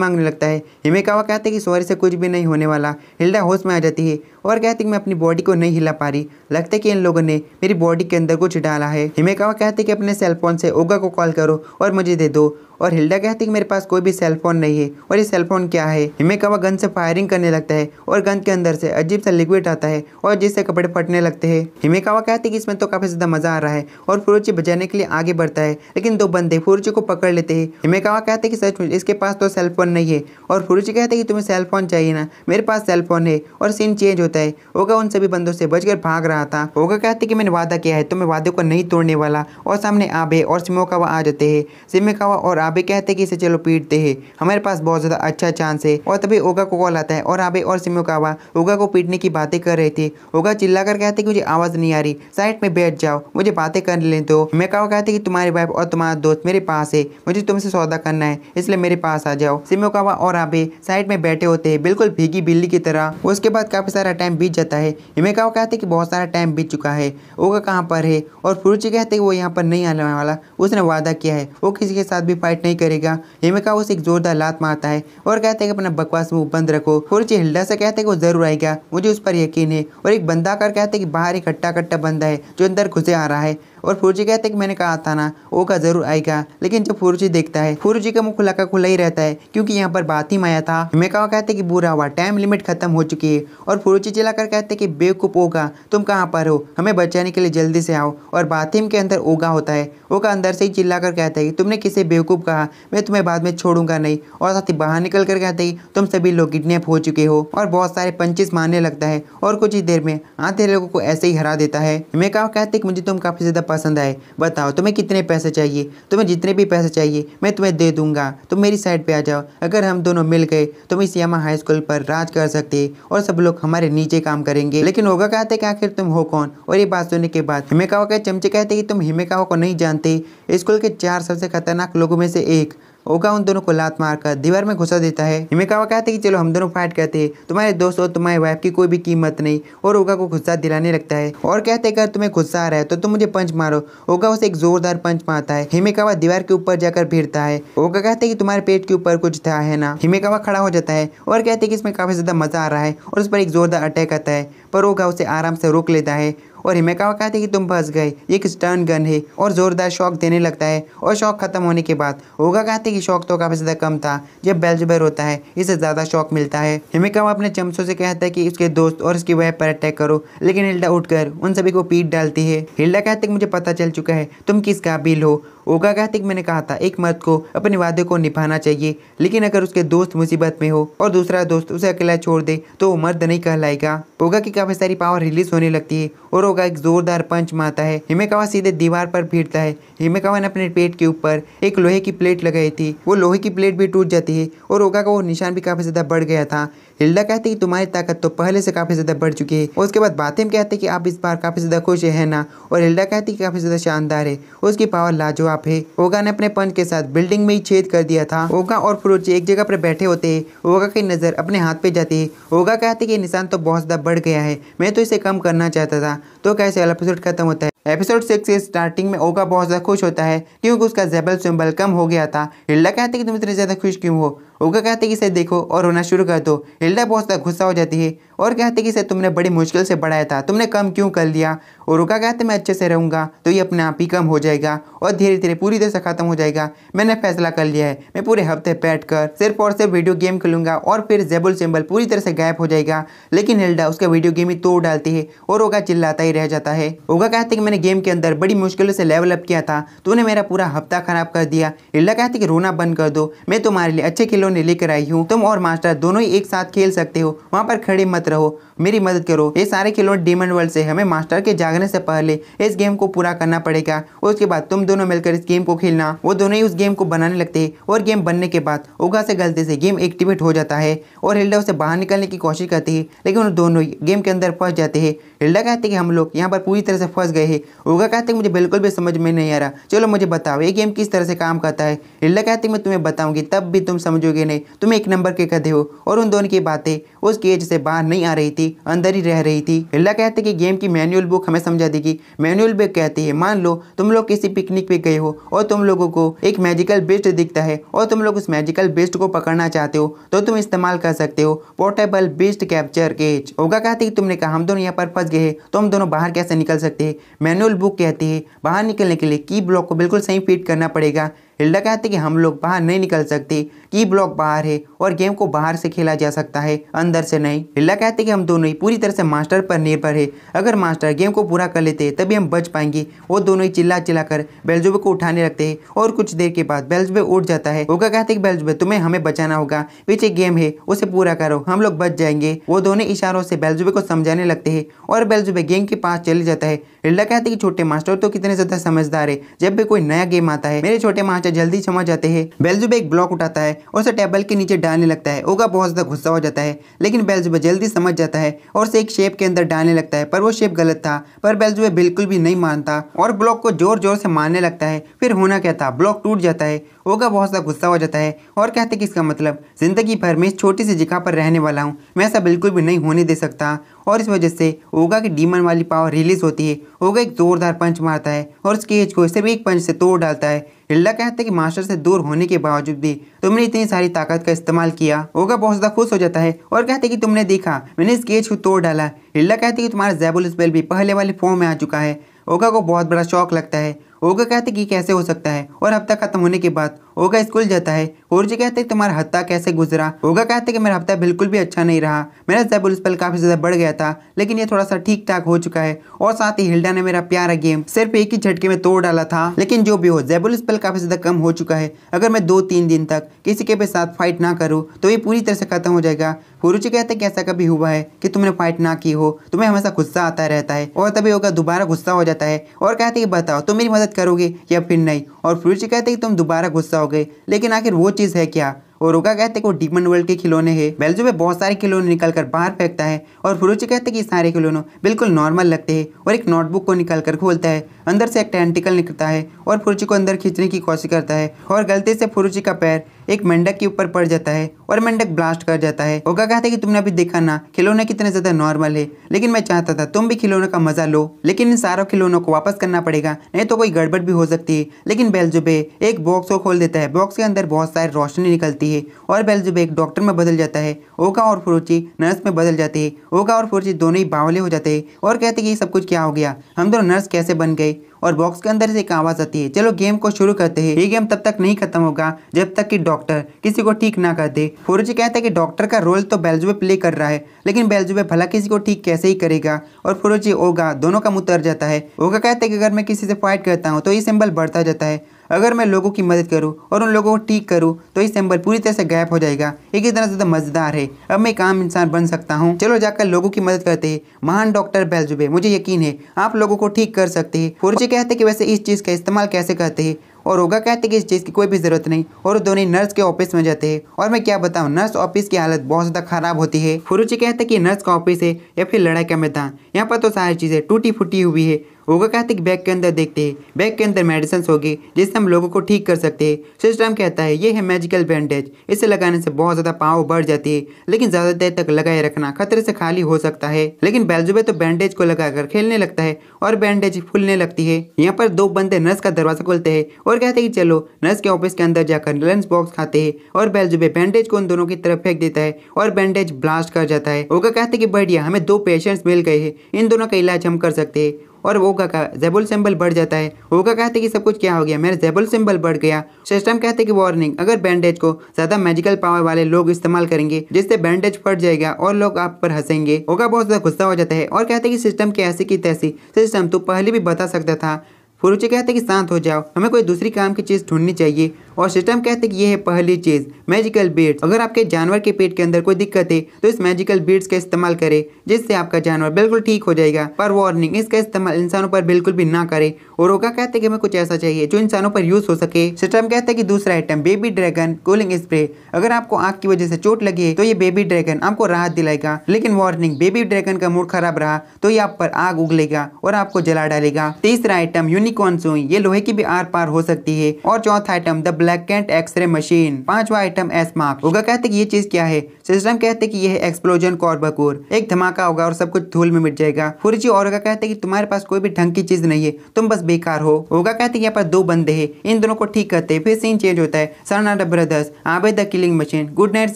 मांगने लगता है हिमेकावा कहते कि सॉरी से कुछ भी नहीं होने वाला हिल्डा होश में आ जाती है और कहते कि मैं अपनी बॉडी को नहीं हिला पा रही लगता है कि इन लोगों ने मेरी बॉडी के अंदर कुछ डाला है हिमेकावा कहते कि अपने सेलफोन से ओगा को कॉल करो और मुझे दे दो और हिल्डा कहती कि मेरे पास कोई भी सेलफोन नहीं है और ये सेलफोन क्या है हिमेकावा गन से फायरिंग करने लगता है और गन के अंदर से अजीब सा लिक्विड आता है और जिससे कपड़े फटने लगते हैं हिमेकावा कहती कि इसमें तो काफ़ी ज़्यादा मज़ा आ रहा है और फुरुची बजाने के लिए आगे बढ़ता है लेकिन दो बंदे फुरुची को पकड़ लेते हैं हिमेकावा कहते हैं कि सच इसके पास तो सेलफोन नहीं है और फुरुची कहते कि तुम्हें सेलफोन चाहिए ना मेरे पास सेलफोन है और सीन चेंज होता होता है ओगा उन सभी बंदों से बचकर भाग रहा था ओगा कहते कि मैंने वादा किया है तो मैं वादे को नहीं तोड़ने वाला और सामने आबे और सिमोकावा आ जाते हैं सिमोकावा और आबे कहते कि इसे चलो पीटते हैं हमारे पास बहुत ज़्यादा अच्छा चांस है और तभी ओगा को कॉल आता है और आबे और सिमोकावा ओगा को पीटने की बातें कर रहे थे ओगा चिल्ला कर कहते कि मुझे आवाज़ नहीं आ रही साइड में बैठ जाओ मुझे बातें कर ले दो तो। मेकावा कहते कि तुम्हारी वाइफ और तुम्हारा दोस्त मेरे पास है मुझे तुमसे सौदा करना है इसलिए मेरे पास आ जाओ सिमोकावा और आबे साइड में बैठे होते हैं बिल्कुल भीगी बिल्ली की तरह उसके बाद काफ़ी सारा टाइम बीत जाता है इमेकाओ कहते हैं कि बहुत सारा टाइम बीत चुका है ओगा कहाँ पर है और पुरुचि कहते हैं वो यहाँ पर नहीं आने वाला उसने वादा किया है वो किसी के साथ भी फाइट नहीं करेगा इमेकाओ उसे एक जोरदार लात मारता है और कहते हैं कि अपना बकवास मुँह बंद रखो पुरुचि हिल्डा से कहते हैं कि वो जरूर आएगा मुझे उस पर यकीन है और एक बंदा कर कहते हैं कि बाहर एक हट्टा कट्टा बंदा है जो अंदर घुसे आ रहा है और फुरुजी कहते कि मैंने कहा था ना ओका जरूर आएगा लेकिन जब फुरुजी देखता है फुरुजी का मुँह खुला का खुला ही रहता है क्योंकि यहाँ पर बात ही माया था हिमेकावा कहते कि बुरा हुआ टाइम लिमिट खत्म हो चुकी है और फुरुजी चिल्लाकर कहते कि बेवकूफ ओगा तुम कहाँ पर हो हमें बचाने के लिए जल्दी से आओ और बाथिम के अंदर ओगा होता है ओका अंदर से ही चिल्लाकर कहते है तुमने किसे बेवकूफ़ कहा मैं तुम्हें बाद में छोड़ूंगा नहीं और साथ ही बाहर निकल कर कहते हैं तुम सभी लोग किडनेप हो चुके हो और बहुत सारे पंचेस मारने लगता है और कुछ ही देर में आधे लोगों को ऐसे ही हरा देता है हिमेकावा कहते कि मुझे तुम काफ़ी ज़्यादा पसंद आए बताओ तुम्हें कितने पैसे चाहिए तुम्हें जितने भी पैसे चाहिए मैं तुम्हें दे दूंगा तुम मेरी साइड पे आ जाओ अगर हम दोनों मिल गए तुम इस यामा हाई स्कूल पर राज कर सकते और सब लोग हमारे नीचे काम करेंगे लेकिन होगा कहते कि आखिर तुम हो कौन और ये बात सुनने के बाद हिमेकावा के चमचे कहते कि तुम हिमेकावा को नहीं जानते स्कूल के चार सबसे खतरनाक लोगों में से एक ओगा उन दोनों को लात मारकर दीवार में घुसा देता है हिमेकावा कहते हैं कि चलो हम दोनों फाइट करते हैं तुम्हारे दोस्त और तुम्हारे वाइफ की कोई भी कीमत नहीं और ओगा को गुस्सा दिलाने लगता है और कहते अगर तुम्हें गुस्सा आ रहा है तो तुम मुझे पंच मारो ओगा उसे एक जोरदार पंच मारता है हिमेकावा दीवार के ऊपर जाकर भिड़ता है ओगा कहते हैं कि तुम्हारे पेट के ऊपर कुछ था है ना हिमेकावा खड़ा हो जाता है और कहते हैं कि इसमें काफी ज्यादा मजा आ रहा है और उस पर एक जोरदार अटैक आता है पर ओगा उसे आराम से रोक लेता है और हिमेकावा कहते कि तुम फंस गए ये एक स्टर्न गन है और ज़ोरदार शौक देने लगता है और शौक ख़त्म होने के बाद होगा कहते हैं कि शौक तो काफ़ी ज़्यादा कम था जब बेलजबर होता है इसे ज़्यादा शौक मिलता है हिमेकावा अपने चमचों से कहता है कि उसके दोस्त और उसकी वह पर अटैक करो लेकिन हिल्डा उठकर उन सभी को पीट डालती है हिल्डा कहते हैं कि मुझे पता चल चुका है तुम किस काबिल हो ओगा कार्तिक मैंने कहा था एक मर्द को अपने वादे को निभाना चाहिए लेकिन अगर उसके दोस्त मुसीबत में हो और दूसरा दोस्त उसे अकेला छोड़ दे तो वो मर्द नहीं कहलाएगा ओगा की काफी सारी पावर रिलीज होने लगती है और ओगा एक जोरदार पंच मारता है हिमेकावा सीधे दीवार पर भीड़ता है हिमेकावा ने अपने पेट के ऊपर एक लोहे की प्लेट लगाई थी वो लोहे की प्लेट भी टूट जाती है और ओगा का वो निशान भी काफी ज्यादा बढ़ गया था हिल्डा कहते हैं कि तुम्हारी ताकत तो पहले से काफ़ी ज़्यादा बढ़ चुकी है उसके बाद बातेम कहते हैं कि आप इस बार काफ़ी ज़्यादा खुश है ना और हिल्डा कहती है काफ़ी ज़्यादा शानदार है उसकी पावर लाजवाब है ओगा ने अपने पंच के साथ बिल्डिंग में ही छेद कर दिया था ओगा और फ्रोच एक जगह पर बैठे होते हैं ओगा की नज़र अपने हाथ पे जाती है ओगा कहते कि निशान तो बहुत ज़्यादा बढ़ गया है मैं तो इसे कम करना चाहता था तो कैसे एपिसोड खत्म होता है एपिसोड सिक्स के स्टार्टिंग में ओगा बहुत ज़्यादा खुश होता है क्योंकि उसका जेबल सिम्बल कम हो गया था हिल्डा कहते कि तुम इतने ज़्यादा खुश क्यों हो उनका कहते कि इसे देखो और रोना शुरू कर दो हिल्डा बहुत ज़्यादा गुस्सा हो जाती है और कहते कि इसे तुमने बड़ी मुश्किल से बढ़ाया था तुमने कम क्यों कर लिया और रुका कहते मैं अच्छे से रहूँगा तो ये अपने आप ही कम हो जाएगा और धीरे धीरे पूरी तरह से ख़त्म हो जाएगा मैंने फैसला कर लिया है मैं पूरे हफ्ते बैठ कर सिर्फ और सिर्फ वीडियो गेम खेलूँगा और फिर जेबुल सिम्बल पूरी तरह से गायब हो जाएगा लेकिन हिल्डा उसका वीडियो गेम ही तोड़ डालती है और रोगा चिल्लाता ही रह जाता है रोगा कहते कि मैंने गेम के अंदर बड़ी मुश्किलों से लेवल अप किया था तूने मेरा पूरा हफ्ता खराब कर दिया हिल्डा कहते कि रोना बंद कर दो मैं तुम्हारे लिए अच्छे खिलौने खिलौने लेकर आई हूँ तुम और मास्टर दोनों ही एक साथ खेल सकते हो वहाँ पर खड़े मत रहो मेरी मदद करो ये सारे खिलौने डेमन वर्ल्ड से हमें मास्टर के जागने से पहले इस गेम को पूरा करना पड़ेगा उसके बाद तुम दोनों मिलकर इस गेम को खेलना वो दोनों ही उस गेम को बनाने लगते हैं और गेम बनने के बाद उगा से गलती से गेम एक्टिवेट हो जाता है और हिल्डा उसे बाहर निकलने की कोशिश करती है लेकिन उन दोनों गेम के अंदर फंस जाते हैं हिल्डा कहते कि हम लोग यहाँ पर पूरी तरह से फंस गए हैं ओगा कहते हैं मुझे बिल्कुल भी समझ में नहीं आ रहा चलो मुझे बताओ ये गेम किस तरह से काम करता है हिल्डा कहते मैं तुम्हें बताऊँगी तब भी तुम समझोगे नहीं तुम एक नंबर के कदे हो और उन दोनों की बातें उस केज से बाहर नहीं आ रही थी अंदर ही रह रही थी हिल्डा कहते कि गेम की मैनुअल बुक हमें समझा देगी मैनुअल बुक कहती है मान लो तुम लोग किसी पिकनिक पे गए हो और तुम लोगों को एक मैजिकल बेस्ट दिखता है और तुम लोग उस मैजिकल बेस्ट को पकड़ना चाहते हो तो तुम इस्तेमाल कर सकते हो पोर्टेबल बेस्ट कैप्चर केज होगा कहते कि तुमने कहा हम दोनों यहाँ पर फंस गए हैं तो हम दोनों बाहर कैसे निकल सकते हैं मैनुअल बुक कहते हैं बाहर निकलने के लिए की ब्लॉक को बिल्कुल सही फिट करना पड़ेगा हिल्डा कहते कि हम लोग बाहर नहीं निकल सकते की ब्लॉक बाहर है और गेम को बाहर से खेला जा सकता है अंदर से नहीं हिल्डा कहते कि हम दोनों ही पूरी तरह से मास्टर पर निर्भर है अगर मास्टर गेम को पूरा कर लेते हैं तभी हम बच पाएंगे वो दोनों ही चिल्ला चिल्ला कर बेलजुबे को उठाने लगते हैं और कुछ देर के बाद बेलजुबे उठ जाता है ओका कहते कि बेलजुबे तुम्हें हमें बचाना होगा पीछे गेम है उसे पूरा करो हम लोग बच जाएंगे वो दोनों इशारों से बेलजुबे को समझाने लगते है और बेलजुबे गेम के पास चले जाता है हिल्डा कहते कि छोटे मास्टर तो कितने ज्यादा समझदार है जब भी कोई नया गेम आता है मेरे छोटे मास्टर सांचा जल्दी क्षमा जाते हैं बेल्जुबा एक ब्लॉक उठाता है और उसे टेबल के नीचे डालने लगता है ओगा बहुत ज़्यादा गुस्सा हो जाता है लेकिन बेल्जुबा जल्दी समझ जाता है और उसे एक शेप के अंदर डालने लगता है पर वो शेप गलत था पर बेल्जुबा बिल्कुल भी नहीं मानता और ब्लॉक को जोर जोर से मारने लगता है फिर होना क्या था ब्लॉक टूट जाता है ओगा बहुत ज़्यादा गुस्सा हो जाता है और कहते कि इसका मतलब ज़िंदगी भर में इस छोटी सी जगह पर रहने वाला हूँ मैं ऐसा बिल्कुल भी नहीं होने दे सकता और इस वजह से ओगा की डीमन वाली पावर रिलीज होती है ओगा एक जोरदार पंच मारता है और उसके एज को सिर्फ एक पंच से तोड़ डालता है टिल्डा कहते हैं कि मास्टर से दूर होने के बावजूद भी तुमने इतनी सारी ताकत का इस्तेमाल किया ओगा बहुत ज़्यादा खुश हो जाता है और कहते कि तुमने देखा मैंने इस केज को तोड़ डाला हिल्ला कहते कि तुम्हारा जैबुल स्पेल भी पहले वाले फॉर्म में आ चुका है ओगा को बहुत बड़ा शौक लगता है ओगा कहते कि कैसे हो सकता है और हफ्ता खत्म होने के बाद ओगा स्कूल जाता है और जी कहते तुम्हारा हफ्ता कैसे गुजरा ओगा कहते कि मेरा हफ्ता बिल्कुल भी अच्छा नहीं रहा मेरा जैबुल स्पेल काफ़ी ज़्यादा बढ़ गया था लेकिन ये थोड़ा सा ठीक ठाक हो चुका है और साथ ही हिल्डा ने मेरा प्यारा गेम सिर्फ एक ही झटके में तोड़ डाला था लेकिन जो भी हो जैबुल स्पेल काफ़ी ज़्यादा कम हो चुका है अगर मैं दो तीन दिन तक किसी के भी साथ फाइट ना करूँ तो ये पूरी तरह से खत्म हो जाएगा जी कहते कि ऐसा कभी हुआ है कि तुमने फाइट ना की हो तुम्हें हमेशा गुस्सा आता रहता है और तभी होगा दोबारा गुस्सा हो जाता है और कहते कि बताओ तुम मेरी मदद करोगे या फिर नहीं और जी कहते कि तुम दोबारा गुस्सा जाओगे लेकिन आखिर वो चीज़ है क्या और रुका कहते कि वो डिमन वर्ल्ड के खिलौने हैं बेल्जो में बहुत सारे खिलौने निकल कर बाहर फेंकता है और फुरुची कहते कि सारे खिलौने बिल्कुल नॉर्मल लगते हैं और एक नोटबुक को निकाल कर खोलता है अंदर से एक टेंटिकल निकलता है और फुरुची को अंदर खींचने की कोशिश करता है और गलती से फुरुची का पैर एक मेंढक के ऊपर पड़ जाता है और मेंढक ब्लास्ट कर जाता है ओगा कहता है कि तुमने अभी देखा ना खिलौने कितने ज्यादा नॉर्मल है लेकिन मैं चाहता था तुम भी खिलौने का मजा लो लेकिन इन सारों खिलौनों को वापस करना पड़ेगा नहीं तो कोई गड़बड़ भी हो सकती है लेकिन बेलजुबे एक बॉक्स को खोल देता है बॉक्स के अंदर बहुत सारी रोशनी निकलती है और बेलजुबे एक डॉक्टर में बदल जाता है ओका और फुरुची नर्स में बदल जाते हैं ओका और फुरुची दोनों ही बावले हो जाते हैं और कहते कि ये सब कुछ क्या हो गया हम दोनों नर्स कैसे बन गए और बॉक्स के अंदर से एक आवाज़ आती है चलो गेम को शुरू करते हैं ये गेम तब तक नहीं खत्म होगा जब तक कि डॉक्टर किसी को ठीक ना कर दे फोरोजी कहता है कि डॉक्टर का रोल तो बेलजुबे प्ले कर रहा है लेकिन बेलजुबे भला किसी को ठीक कैसे ही करेगा और फोरोजी ओगा दोनों का मुँह तर जाता है ओगा कहता है कि अगर मैं किसी से फाइट करता हूँ तो ये सिंबल बढ़ता जाता है अगर मैं लोगों की मदद करूँ और उन लोगों को ठीक करूँ तो ये सिंबल पूरी तरह से गायब हो जाएगा एक ही तरह से तो मज़ेदार है अब मैं एक आम इंसान बन सकता हूँ चलो जाकर लोगों की मदद करते हैं महान डॉक्टर बैलजुबे मुझे यकीन है आप लोगों को ठीक कर सकते हैं पुरुचे कहते कि वैसे इस चीज़ का इस्तेमाल कैसे करते हैं और होगा कहते कि इस चीज़ की कोई भी ज़रूरत नहीं और दोनों नर्स के ऑफिस में जाते हैं और मैं क्या बताऊँ नर्स ऑफिस की हालत बहुत ज़्यादा ख़राब होती है फुरुची कहते कि नर्स का ऑफिस है या फिर लड़ाई का मैदान यहाँ पर तो सारी चीज़ें टूटी फूटी हुई है कहते कि बैग के अंदर देखते हैं बैग के अंदर मेडिसिन होगी जिससे हम लोगों को ठीक कर सकते हैं सिस्टम कहता है ये है मैजिकल बैंडेज इसे लगाने से बहुत ज़्यादा पाव बढ़ जाती है लेकिन ज़्यादा देर तक लगाए रखना खतरे से खाली हो सकता है लेकिन बैलजुबे तो बैंडेज को लगाकर खेलने लगता है और बैंडेज फूलने लगती है यहाँ पर दो बंदे नर्स का दरवाजा खोलते हैं और कहते हैं कि चलो नर्स के ऑफिस के अंदर जाकर लंच बॉक्स खाते है और बैलजुबे बैंडेज को उन दोनों की तरफ फेंक देता है और बैंडेज ब्लास्ट कर जाता है ओगा कहते कि बढ़िया हमें दो पेशेंट्स मिल गए हैं इन दोनों का इलाज हम कर सकते हैं और वो का का जेबुल सिंबल बढ़ जाता है वो का कहते कि सब कुछ क्या हो गया मेरा जेबुल सिंबल बढ़ गया सिस्टम कहते कि वार्निंग अगर बैंडेज को ज्यादा मैजिकल पावर वाले लोग इस्तेमाल करेंगे जिससे बैंडेज फट जाएगा और लोग आप पर हंसेंगे ओका बहुत ज्यादा गुस्सा हो जाता है और कहते कि सिस्टम के ऐसी की तैसी सिस्टम तू तो पहले भी बता सकता था फुरुचे कहते कि शांत हो जाओ हमें कोई दूसरी काम की चीज़ ढूंढनी चाहिए और सिस्टम कहते कि ये है पहली चीज़ मैजिकल बीट्स अगर आपके जानवर के पेट के अंदर कोई दिक्कत है तो इस मैजिकल बीड्स का इस्तेमाल करें जिससे आपका जानवर बिल्कुल ठीक हो जाएगा पर वार्निंग इसका इस्तेमाल इंसानों पर बिल्कुल भी ना करें और रोका कहते कि हमें कुछ ऐसा चाहिए जो इंसानों पर यूज़ हो सके सिस्टम कहते हैं कि दूसरा item baby dragon cooling spray अगर आपको आग की वजह से चोट लगी है तो ये बेबी ड्रैगन आपको राहत दिलाएगा लेकिन वार्निंग बेबी ड्रैगन का मूड खराब रहा तो ये आप पर आग उगलेगा और आपको जला डालेगा तीसरा आइटम यूनिकॉर्न सुई ये लोहे की भी आर पार हो सकती है और चौथा item the black cant x-ray machine पांचवा आइटम एस मार्क होगा कहते कि ये चीज क्या है सिस्टम कहते कि है एक्सप्लोजन को बकूर एक धमाका होगा और सब कुछ धूल में मिट जाएगा फुरजी और होगा कहते कि तुम्हारे पास कोई भी ढंग की चीज नहीं है तुम बस बेकार हो होगा कहते यहाँ पर दो बंदे है इन दोनों को ठीक करते फिर सीन चेंज होता है Sanada brothers Abe the killing machine good night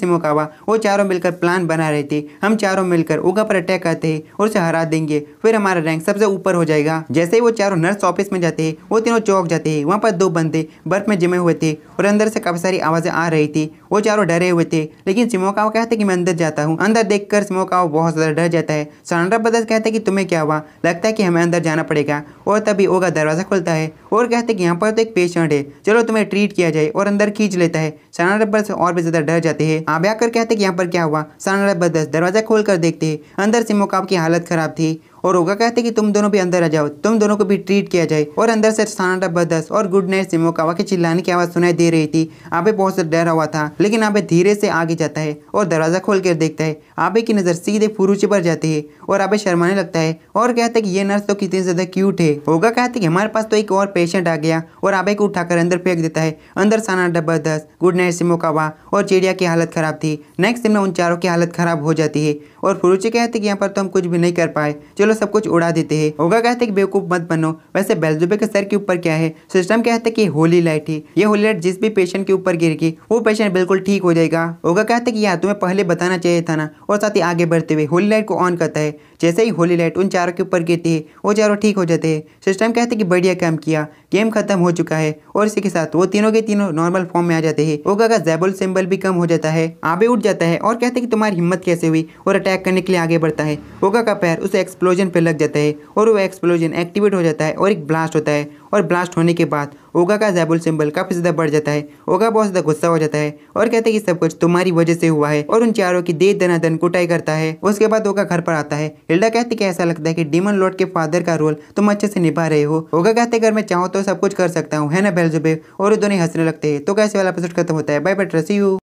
Shimokawa वो चारों मिलकर प्लान बना रहे थे हम चारों मिलकर ओगा पर अटैक करते हैं और उसे हरा देंगे फिर हमारा रैंक सबसे ऊपर हो जाएगा जैसे ही वो चारों नर्स ऑफिस में जाते हैं वो तीनों चौक जाते हैं वहाँ पर दो बंदे बर्फ में जमे हुए थे और अंदर से काफ़ी सारी आवाज़ें आ रही थी वो चारों डरे हुए थे लेकिन सिमोकाओ कहते कि मैं अंदर जाता हूँ अंदर देख कर सिमोकाओ बहुत ज़्यादा डर जाता है सांड्रा बदल कहते कि तुम्हें क्या हुआ लगता है कि हमें अंदर जाना पड़ेगा और तभी ओगा दरवाज़ा खुलता है और कहते कि यहाँ पर तो एक पेशेंट है चलो तुम्हें ट्रीट किया जाए और अंदर खींच लेता है साना रब्बर और भी ज़्यादा डर जाते हैं आप आकर कहते कि यहाँ पर क्या हुआ साना रब्बर दरवाज़ा खोल कर देखते हैं अंदर सिमोकाओ की हालत ख़राब थी और होगा कहते कि तुम दोनों भी अंदर आ जाओ तुम दोनों को भी ट्रीट किया जाए और अंदर से सनाटा बदस और गुड नाइट सिमो कावा के चिल्लाने की आवाज़ सुनाई दे रही थी आबे बहुत से डर हुआ था लेकिन आबे धीरे से आगे जाता है और दरवाज़ा खोल कर देखता है आबे की नज़र सीधे फुरुचे पर जाती है और आबे शर्माने लगता है और कहते है कि ये नर्स तो कितनी ज़्यादा क्यूट है होगा कहते कि हमारे पास तो एक और पेशेंट आ गया और आबे को उठाकर अंदर फेंक देता है अंदर साना डब्बा दस गुड नाइट सिमो कावा और चिड़िया की हालत ख़राब थी नेक्स्ट दिन में उन चारों की हालत ख़राब हो जाती है और फुरुचे कहते कि यहाँ पर तो हम कुछ भी नहीं कर पाए चलो सब कुछ उड़ा देते हैं होगा कहते हैं बेवकूफ मत बनो वैसे बेलजुबे के सर के ऊपर क्या है सिस्टम कहते हैं कि होली लाइट है ये होली लाइट जिस भी पेशेंट के ऊपर गिरेगी वो पेशेंट बिल्कुल ठीक हो जाएगा होगा कहते कि यार तुम्हें पहले बताना चाहिए था ना और साथ ही आगे बढ़ते हुए होली लाइट को ऑन करता है जैसे ही होली लाइट उन चारों के ऊपर गिरती है वो चारों ठीक हो जाते हैं सिस्टम कहते हैं कि बढ़िया काम किया गेम खत्म हो चुका है और इसी के साथ वो तीनों के तीनों नॉर्मल फॉर्म में आ जाते हैं ओगा का जैबल सिंबल भी कम हो जाता है आबे उठ जाता है और कहते हैं कि तुम्हारी हिम्मत कैसे हुई और अटैक करने के लिए आगे बढ़ता है ओगा का पैर उस एक्सप्लोजन पर लग जाता है और वो एक्सप्लोजन एक्टिवेट हो जाता है और एक ब्लास्ट होता है और ब्लास्ट होने के बाद ओगा का जैबुल सिंबल काफ़ी ज़्यादा बढ़ जाता है ओगा बहुत ज़्यादा गुस्सा हो जाता है और कहते हैं कि सब कुछ तुम्हारी वजह से हुआ है और उन चारों की दे दनादन कुटाई करता है उसके बाद ओगा घर पर आता है हिल्डा कहते कि ऐसा लगता है कि डीमन लॉर्ड के फादर का रोल तुम अच्छे से निभा रहे हो ओगा कहते अगर मैं चाहूँ तो सब कुछ कर सकता हूँ है ना बेलजुबे और दोनों हंसने लगते हैं तो कैसे वाला एपिसोड खत्म होता है बाई बट रसी यू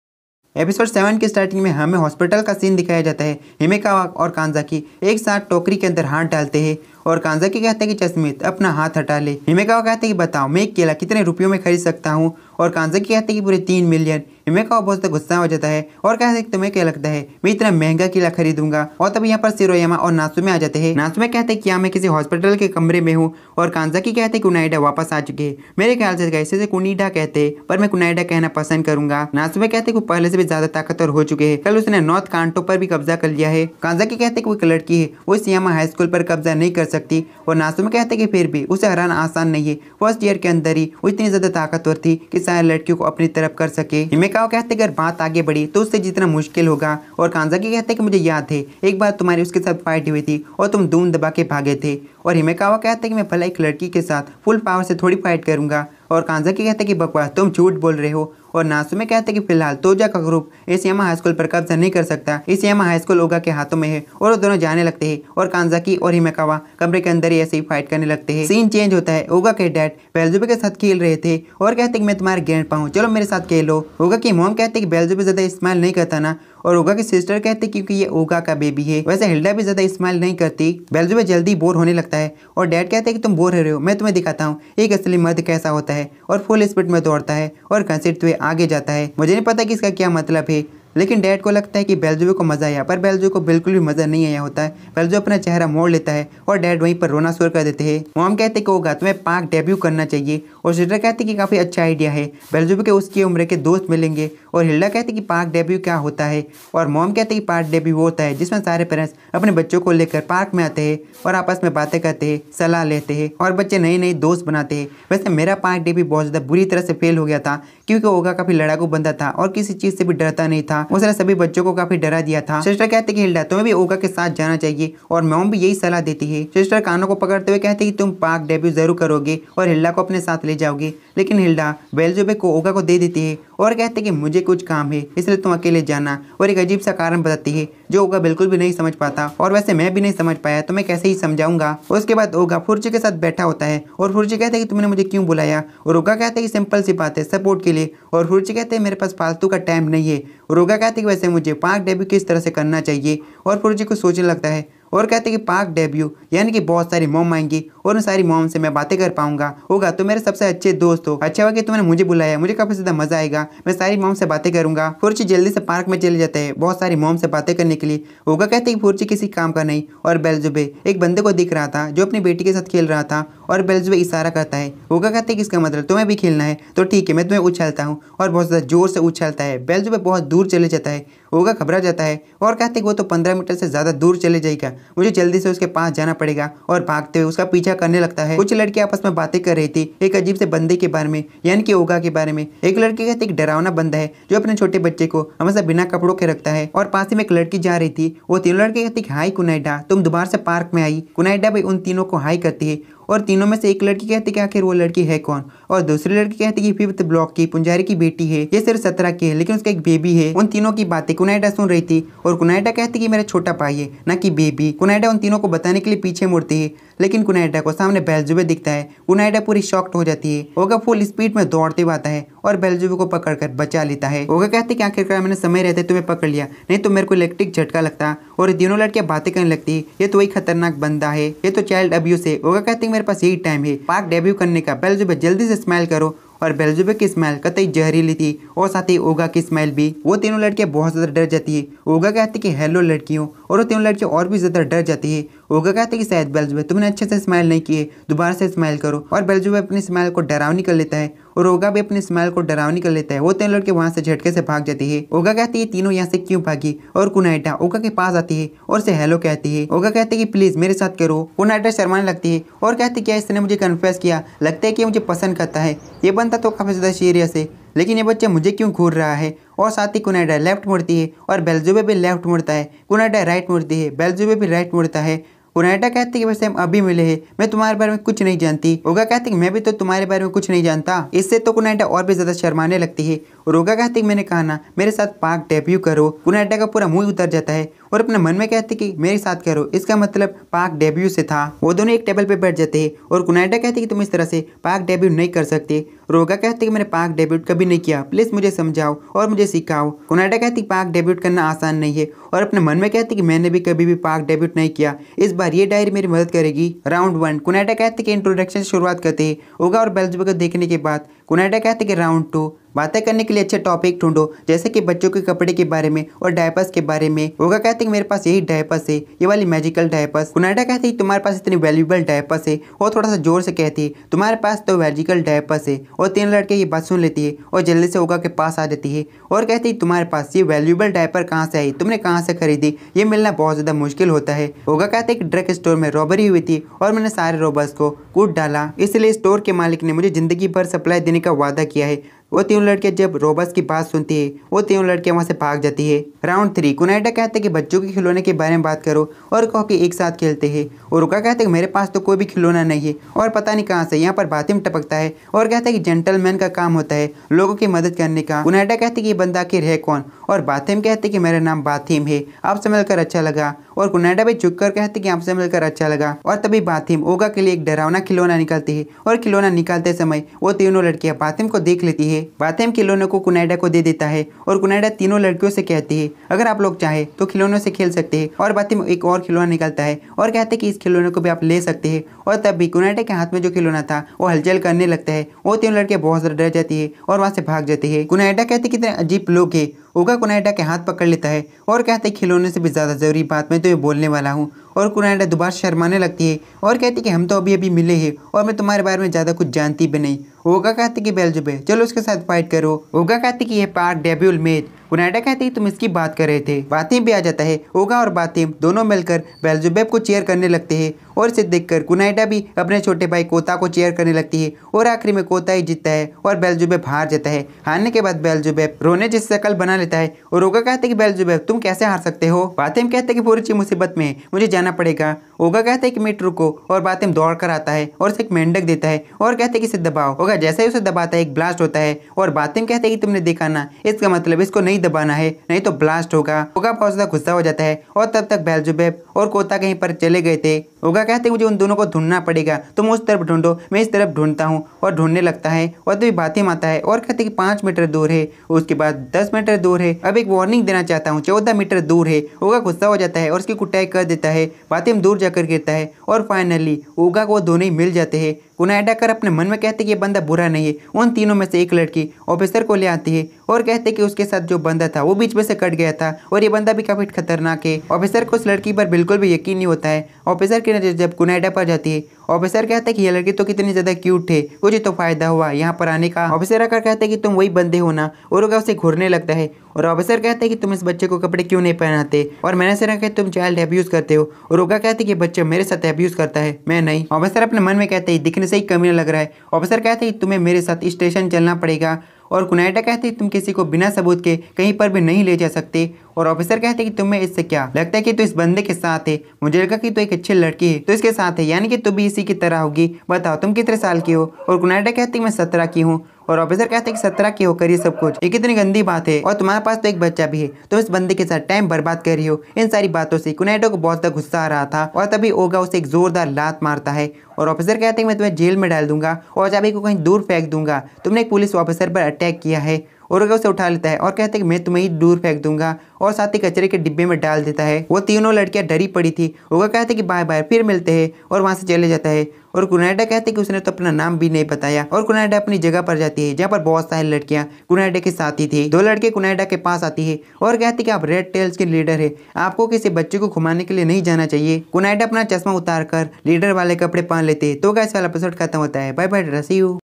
एपिसोड सेवन की स्टार्टिंग में हमें हॉस्पिटल का सीन दिखाया जाता है हिमेका और कांजा की एक साथ टोकरी के अंदर हाथ डालते हैं और के कहते हैं कि चश्मित अपना हाथ हटा ले हिमेकावा कहते हैं कि बताओ मैं एक केला कितने रुपयों में खरीद सकता हूँ और के कहते हैं कि पूरे तीन मिलियन हिमेकावा बहुत गुस्सा हो जाता है और कहते हैं कि तुम्हें क्या लगता है मैं इतना महंगा केला खरीदूंगा और तब यहाँ पर सिरोयामा और में आ जाते हैं नासुमे कहते हैं क्या मैं किसी हॉस्पिटल के कमरे में हूँ और कांजा की कहते हैं कुनाइडा वापस आ चुके हैं मेरे ख्याल से गए से कुनीडा कहते पर मैं कुनाइडा कहना पसंद करूंगा नासुमे कहते कि पहले से भी ज्यादा ताकतवर हो चुके हैं कल उसने नॉर्थ कांटो पर भी कब्जा कर लिया है कांजा की कहते कि वो एक लड़की है वो सियामा हाई स्कूल पर कब्जा नहीं कर सकती और नासुम कहते कि फिर भी उसे हराना आसान नहीं है फर्स्ट ईयर के अंदर ही वो इतनी ज़्यादा ताकतवर थी कि सारे लड़कियों को अपनी तरफ कर सके हिमेकाओ कहते अगर बात आगे बढ़ी तो उससे जितना मुश्किल होगा और कांजाकी कहते कि मुझे याद है एक बार तुम्हारी उसके साथ फाइट हुई थी और तुम दून दबा के भागे थे और हिमेकावा कहते कि मैं भला एक लड़की के साथ फुल पावर से थोड़ी फाइट करूंगा और कांजा की कहते कि बकवास तुम झूठ बोल रहे हो और नासू में कहते कि फिलहाल तोजा का ग्रुप इस यमा हाई स्कूल पर कब्जा नहीं कर सकता इस यमा हाई स्कूल ओगा के हाथों में है और वो दोनों जाने लगते हैं और कांजाकी और हिमेकावा कमरे के अंदर ही ऐसे ही फाइट करने लगते हैं सीन चेंज होता है ओगा के डैड बेलजुबे के साथ खेल रहे थे और कहते कि मैं तुम्हारे गेंद पाऊँ चलो मेरे साथ खेलो ओगा की मोम कहते कि बेलजुबे ज्यादा इस्तेमाल नहीं करता ना और ओगा की सिस्टर कहते क्योंकि ये ओगा का बेबी है वैसे हिल्डा भी ज़्यादा स्माइल नहीं करती में जल्दी बोर होने लगता है और डैड कहते हैं कि तुम बोर हो रहे हो मैं तुम्हें दिखाता हूँ एक असली मर्द कैसा होता है और फुल स्पीड में दौड़ता है और कंसिट तो आगे जाता है मुझे नहीं पता कि इसका क्या मतलब है लेकिन डैड को लगता है कि बेलजू को मज़ा आया पर बेलजू को बिल्कुल भी मज़ा नहीं आया होता है बेलजू अपना चेहरा मोड़ लेता है और डैड वहीं पर रोना शुरू कर देते हैं मोम कहते हैं कि होगा तुम्हें पार्क डेब्यू करना चाहिए और हिल्डा कहते कि काफ़ी अच्छा आइडिया है बेलजू के उसकी उम्र के दोस्त मिलेंगे और हिल्डा कहते कि पार्क डेब्यू क्या होता है और मोम कहते कि पार्क डेब्यू वो होता है जिसमें सारे पेरेंट्स अपने बच्चों को लेकर पार्क में आते हैं और आपस में बातें करते हैं सलाह लेते हैं और बच्चे नए नए दोस्त बनाते हैं वैसे मेरा पार्क डेब्यू बहुत ज़्यादा बुरी तरह से फेल हो गया था क्योंकि ओगा काफ़ी लड़ाकू बंदा था और किसी चीज़ से भी डरता नहीं था था उसने सभी बच्चों को काफी डरा दिया था सिस्टर कहते कि हिल्डा तुम्हें भी ओगा के साथ जाना चाहिए और मोम भी यही सलाह देती है सिस्टर कानों को पकड़ते हुए कहते कि तुम पार्क डेब्यू जरूर करोगे और हिल्डा को अपने साथ ले जाओगे लेकिन हिल्डा बेलजुबे को ओगा को दे देती है और कहते कि मुझे कुछ काम है इसलिए तुम अकेले जाना और एक अजीब सा कारण बताती है जो ओगा बिल्कुल भी नहीं समझ पाता और वैसे मैं भी नहीं समझ पाया तो मैं कैसे ही समझाऊंगा उसके बाद ओगा फुर्जी के साथ बैठा होता है और फुर्जी कहते हैं कि तुमने मुझे क्यों बुलाया और ओगा कहते हैं कि सिंपल सी बात है सपोर्ट के लिए और फुर्जी कहते हैं मेरे पास फालतू का टाइम नहीं है और उनका कहते हैं कि वैसे मुझे पार्क डेब्यू किस तरह से करना चाहिए और प्रोजेक्ट को सोचने लगता है और कहते हैं कि पार्क डेब्यू यानी कि बहुत सारी मॉम आएंगी और उन सारी मॉम से मैं बातें कर पाऊंगा होगा तो मेरे सबसे अच्छे दोस्त हो अच्छा हुआ कि तुमने मुझे बुलाया मुझे काफी ज्यादा मजा आएगा मैं सारी मॉम से बातें करूंगा फुर्ची जल्दी से पार्क में चले जाते हैं बहुत सारी मॉम से बातें करने के लिए होगा कहते हैं कि फुर्ची किसी काम का नहीं और बेलजुबे एक बंदे को दिख रहा था जो अपनी बेटी के साथ खेल रहा था और बेल्स पे इशारा करता है क्या कहते हैं कि इसका मतलब तुम्हें भी खेलना है तो ठीक है मैं तुम्हें उछालता हूँ और बहुत ज़्यादा जोर से उछालता है बेल्स पे बहुत दूर चले जाता है ओगा घबरा जाता है और कहते हैं कि वो तो पंद्रह मीटर से ज़्यादा दूर चले जाएगा मुझे जल्दी से उसके पास जाना पड़ेगा और भागते हुए उसका पीछा करने लगता है कुछ लड़के आपस में बातें कर रही थी एक अजीब से बंदे के बारे में यानी कि ओगा के बारे में एक लड़के कहते एक डरावना बंदा है जो अपने छोटे बच्चे को हमेशा बिना कपड़ों के रखता है और पास ही में एक लड़की जा रही थी वो तीनों लड़के कहती हाई कुनाइडा तुम दोबारा से पार्क में आई कुनाइडा भी उन तीनों को हाई करती है और तीनों में से एक लड़की कहती है आखिर वो लड़की है कौन और दूसरी लड़की कहती कि फिफ्थ ब्लॉक की पुंजारी की बेटी है ये सिर्फ सत्रह की है लेकिन उसका एक बेबी है उन तीनों की बातें कुनाइडा सुन रही थी और कुनाइडा कहती कि मेरा छोटा भाई है ना कि बेबी कुनाइडा उन तीनों को बताने के लिए पीछे मुड़ती है लेकिन कुनाइडा को सामने बेलजुबे दिखता है कुनाइडा पूरी शॉक्ट हो जाती है ओगा फुल स्पीड में दौड़ते हुए आता है और बेलजुबे को पकड़कर बचा लेता है ओगा कहते कि आखिरकार मैंने समय रहते तुम्हें पकड़ लिया नहीं तो मेरे को इलेक्ट्रिक झटका लगता और तीनों दोनों लड़कियां बातें करने लगती ये तो वही खतरनाक बंदा है ये तो चाइल्ड अब्यूज है ओगा कहते मेरे मेरे पास यही टाइम है पार्क डेब्यू करने का बेलजुबे जल्दी से स्माइल करो और बेलजुबे की स्माइल कतई जहरीली थी और साथ ही ओगा की स्माइल भी वो तीनों लड़कियाँ बहुत ज़्यादा डर जाती है ओगा कहते है कि हेलो लड़कियों और वो तीनों लड़के और भी ज़्यादा डर जाती है ओगा कहते कि शायद बेलजुबे तुमने अच्छे से स्माइल नहीं किए दोबारा से स्माइल करो और बेलजुबे अपनी स्माइल को डरावनी कर लेता है और ओगा भी अपनी स्माइल को डरावनी कर लेता है वो तीनों लड़के वहाँ से झटके से भाग जाती है ओगा कहती है तीनों यहाँ से क्यों भागी और कुनाइटा ओगा के पास आती है और उसे हेलो कहती है ओगा कहती है कि प्लीज मेरे साथ करो कुनाइटा शर्माने लगती है और कहती क्या इसने मुझे कन्फ्यूज किया लगता है कि मुझे पसंद करता है ये बनता तो काफ़ी ज़्यादा सीरियस है लेकिन ये बच्चा मुझे क्यों घूर रहा है और साथ ही कुनाइडा लेफ्ट मुड़ती है और बेलजुबे भी लेफ्ट मुड़ता है कुनाइडा राइट मुड़ती है बेलजुबे भी राइट मुड़ता है कुरैटा कहती कि वैसे हम अभी मिले हैं मैं तुम्हारे बारे में कुछ नहीं जानती ओगा कहती है मैं भी तो तुम्हारे बारे में कुछ नहीं जानता इससे तो कुनाइटा और भी ज्यादा शर्माने लगती है रोगा कहते कि मैंने कहा ना मेरे साथ पार्क डेब्यू करो कुनाडा का पूरा मुंह उतर जाता है और अपने मन में कहते कि मेरे साथ करो इसका मतलब पार्क डेब्यू से था वो दोनों एक टेबल पर बैठ जाते हैं और कुनाडा कहते कि तुम इस तरह से पार्क डेब्यू नहीं कर सकते रोगा कहते कि मैंने पार्क डेब्यूट कभी नहीं किया प्लीज़ मुझे समझाओ और मुझे सिखाओ कुनाडा कहती पार्क डेब्यूट करना आसान नहीं है और अपने मन में कहती कि मैंने भी कभी भी पार्क डेब्यूट नहीं किया इस बार ये डायरी मेरी मदद करेगी राउंड वन कुनाडा कहते कि इंट्रोडक्शन शुरुआत करते हैं ओगा और बेल्जबा को देखने के बाद कुनाडा कहते कि राउंड टू बातें करने के लिए अच्छे टॉपिक ढूंढो जैसे कि बच्चों के कपड़े के बारे में और डायपर्स के बारे में होगा कहते हैं मेरे पास यही डायपर्स है ये वाली मैजिकल डायपर्स कुनाडा कहते हैं तुम्हारे पास इतनी वैल्यूबल डायपर्स है और थोड़ा सा जोर से कहती है तुम्हारे पास तो मैजिकल डायपर्स है और तीन लड़के ये बात सुन लेती है और जल्दी से होगा के पास आ जाती है और कहती है तुम्हारे पास ये वैल्यूबल डायपर कहाँ से आई तुमने कहाँ से खरीदी ये मिलना बहुत ज़्यादा मुश्किल होता है होगा कहते हैं ड्रग स्टोर में रॉबरी हुई थी और मैंने सारे रोबर्स को कूट डाला इसलिए स्टोर के मालिक ने मुझे ज़िंदगी भर सप्लाई देने का वादा किया है वो तीनों लड़के जब रोबस की बात सुनती है वो तीनों लड़के वहाँ से भाग जाती है राउंड थ्री कुनाइडा कहते हैं कि बच्चों के खिलौने के बारे में बात करो और कहो कि एक साथ खेलते हैं और रुका कहते हैं मेरे पास तो कोई भी खिलौना नहीं है और पता नहीं कहाँ से यहाँ पर बातिम टपकता है और कहते हैं कि जेंटलमैन का काम होता है लोगों की मदद करने का कुनाइडा कहते कि ये बंदा आखिर है कौन और बाथिम कहते कि मेरा नाम बाथिम है आपसे मिलकर अच्छा लगा और कुनाइडा भी झुक कर कहते कि आपसे मिलकर अच्छा लगा और तभी बाथिम ओगा के लिए एक डरावना खिलौना निकालती है और खिलौना निकालते समय वो तीनों लड़कियां बाथिम को देख लेती है बातें खिलौने को कुनाइडा को दे देता है और कुनाइडा तीनों लड़कियों से कहती है अगर आप लोग चाहे तो खिलौनों से खेल सकते हैं और बातें एक और खिलौना निकलता है और कहते हैं कि इस खिलौने को भी आप ले सकते हैं और तब भी कुनाइडा के हाथ में जो खिलौना था वो हलचल करने लगता है वो तीनों लड़के बहुत डर जाती है और वहाँ से भाग जाती है कुनाइडा कहते कितने अजीब लोग है ओगा कुनाइडा के हाथ पकड़ लेता है और कहते हैं खिलौने से भी ज़्यादा ज़रूरी बात मैं तो ये बोलने वाला हूँ और कुनाइडा दोबारा शर्माने लगती है और कहती कि हम तो अभी अभी मिले हैं और मैं तुम्हारे बारे में ज़्यादा कुछ जानती भी नहीं ओगा कहते कि बेल्जुबे चलो उसके साथ फाइट करो ओगा कहते कि यह पार्ट डेब्यूल मेज उनाडा कहते ही तुम इसकी बात कर रहे थे बातें भी आ जाता है ओगा और बातें दोनों मिलकर बेलजुबेब को चेयर करने लगते हैं और इसे देखकर कुनाइडा भी अपने छोटे भाई कोता को चेयर करने लगती है और आखिरी में कोता ही जीतता है और बेलजुबेब हार जाता है हारने के बाद बेलजुबेब रोने जिससे शकल बना लेता है और ओगा कहते कि बेलजुबेब तुम कैसे हार सकते हो बातिम कहते कि पूरी चीज मुसीबत में है मुझे जाना पड़ेगा ओगा कहते कि मीट रुको और बातिम दौड़ कर आता है और उसे एक मेंढक देता है और कहते कि इसे दबाओ ओगा जैसे ही उसे दबाता है एक ब्लास्ट होता है और बातिम कहते कि तुमने देखा ना इसका मतलब इसको नहीं नहीं दबाना है नहीं तो ब्लास्ट होगा ओगा बहुत ज्यादा गुस्सा हो जाता है और तब तक बैलजुबेब और कोता कहीं पर चले गए थे ओगा कहते मुझे उन दोनों को ढूंढना पड़ेगा तुम उस तरफ ढूंढो मैं इस तरफ ढूंढता हूँ और ढूंढने लगता है और तभी बातें माता है और कहते कि पाँच मीटर दूर है उसके बाद दस मीटर दूर है अब एक वार्निंग देना चाहता हूँ चौदह मीटर दूर है ओगा गुस्सा हो जाता है और उसकी कुटाई कर देता है बातें दूर जाकर गिरता है और फाइनली ओगा को दोनों ही मिल जाते हैं कुनाइडा कर अपने मन में कहते कि ये बंदा बुरा नहीं है उन तीनों में से एक लड़की ऑफिसर को ले आती है और कहते कि उसके साथ जो बंदा था वो बीच में से कट गया था और ये बंदा भी काफ़ी खतरनाक है ऑफिसर को उस लड़की पर बिल्कुल भी यकीन नहीं होता है ऑफिसर की नज़र जब कुनाइडा पर जाती है ऑफिसर कहते है कि ये लड़की तो कितनी ज़्यादा क्यूट थे मुझे तो फ़ायदा हुआ यहाँ पर आने का ऑफिसर आकर कहते हैं कि तुम वही बंदे हो ना और उसे घूरने लगता है और ऑफिसर कहते है कि तुम इस बच्चे को कपड़े क्यों नहीं पहनाते और मैंने सर कहते तुम चाइल्ड अब्यूज करते हो और होगा कहते कि बच्चा मेरे साथ अब्यूज करता है मैं नहीं ऑफिसर अपने मन में कहते हैं दिखने से ही कमी लग रहा है ऑफिसर कहते हैं तुम्हें मेरे साथ स्टेशन चलना पड़ेगा और कुनाइटा कहते हैं तुम किसी को बिना सबूत के कहीं पर भी नहीं ले जा सकते और ऑफिसर कहते कि तुम्हें इससे क्या लगता है कि तू इस बंदे के साथ है मुझे लगा कि तू एक अच्छी लड़की है तो इसके साथ है यानी कि तुम भी इसी की तरह होगी बताओ तुम कितने साल की हो और कुनाइटा कहते मैं सत्रह की हूँ और ऑफिसर कहते हैं कि सत्रह की होकर ये सब कुछ ये कितनी गंदी बात है और तुम्हारे पास तो एक बच्चा भी है तो इस बंदे के साथ टाइम बर्बाद कर रही हो इन सारी बातों से कुनाइडो को बहुत ज़्यादा गुस्सा आ रहा था और तभी ओगा उसे एक जोरदार लात मारता है और ऑफिसर कहते हैं मैं तुम्हें जेल में डाल दूंगा और चाबी को कहीं दूर फेंक दूंगा तुमने एक पुलिस ऑफिसर पर अटैक किया है और उसे उठा लेता है और कहते हैं कि मैं तुम्हें ही दूर फेंक दूंगा और साथ ही कचरे के डिब्बे में डाल देता है वो तीनों लड़कियां डरी पड़ी थी वो कहते हैं कि बाय बाय फिर मिलते हैं और वहाँ से चले जाता है और कुनाडा कहते कि उसने तो अपना नाम भी नहीं बताया और कुनाडा अपनी जगह पर जाती है जहाँ पर बहुत सारी लड़कियाँ कुनाडा के साथी थी दो लड़के कुनाडा के पास आती है और कहती की आप रेड टेल्स के लीडर है आपको किसी बच्चे को घुमाने के लिए नहीं जाना चाहिए कुनाडा अपना चश्मा उतार कर लीडर वाले कपड़े पहन लेते तो गैस वाला एपिसोड खत्म होता है बाय बाय रसी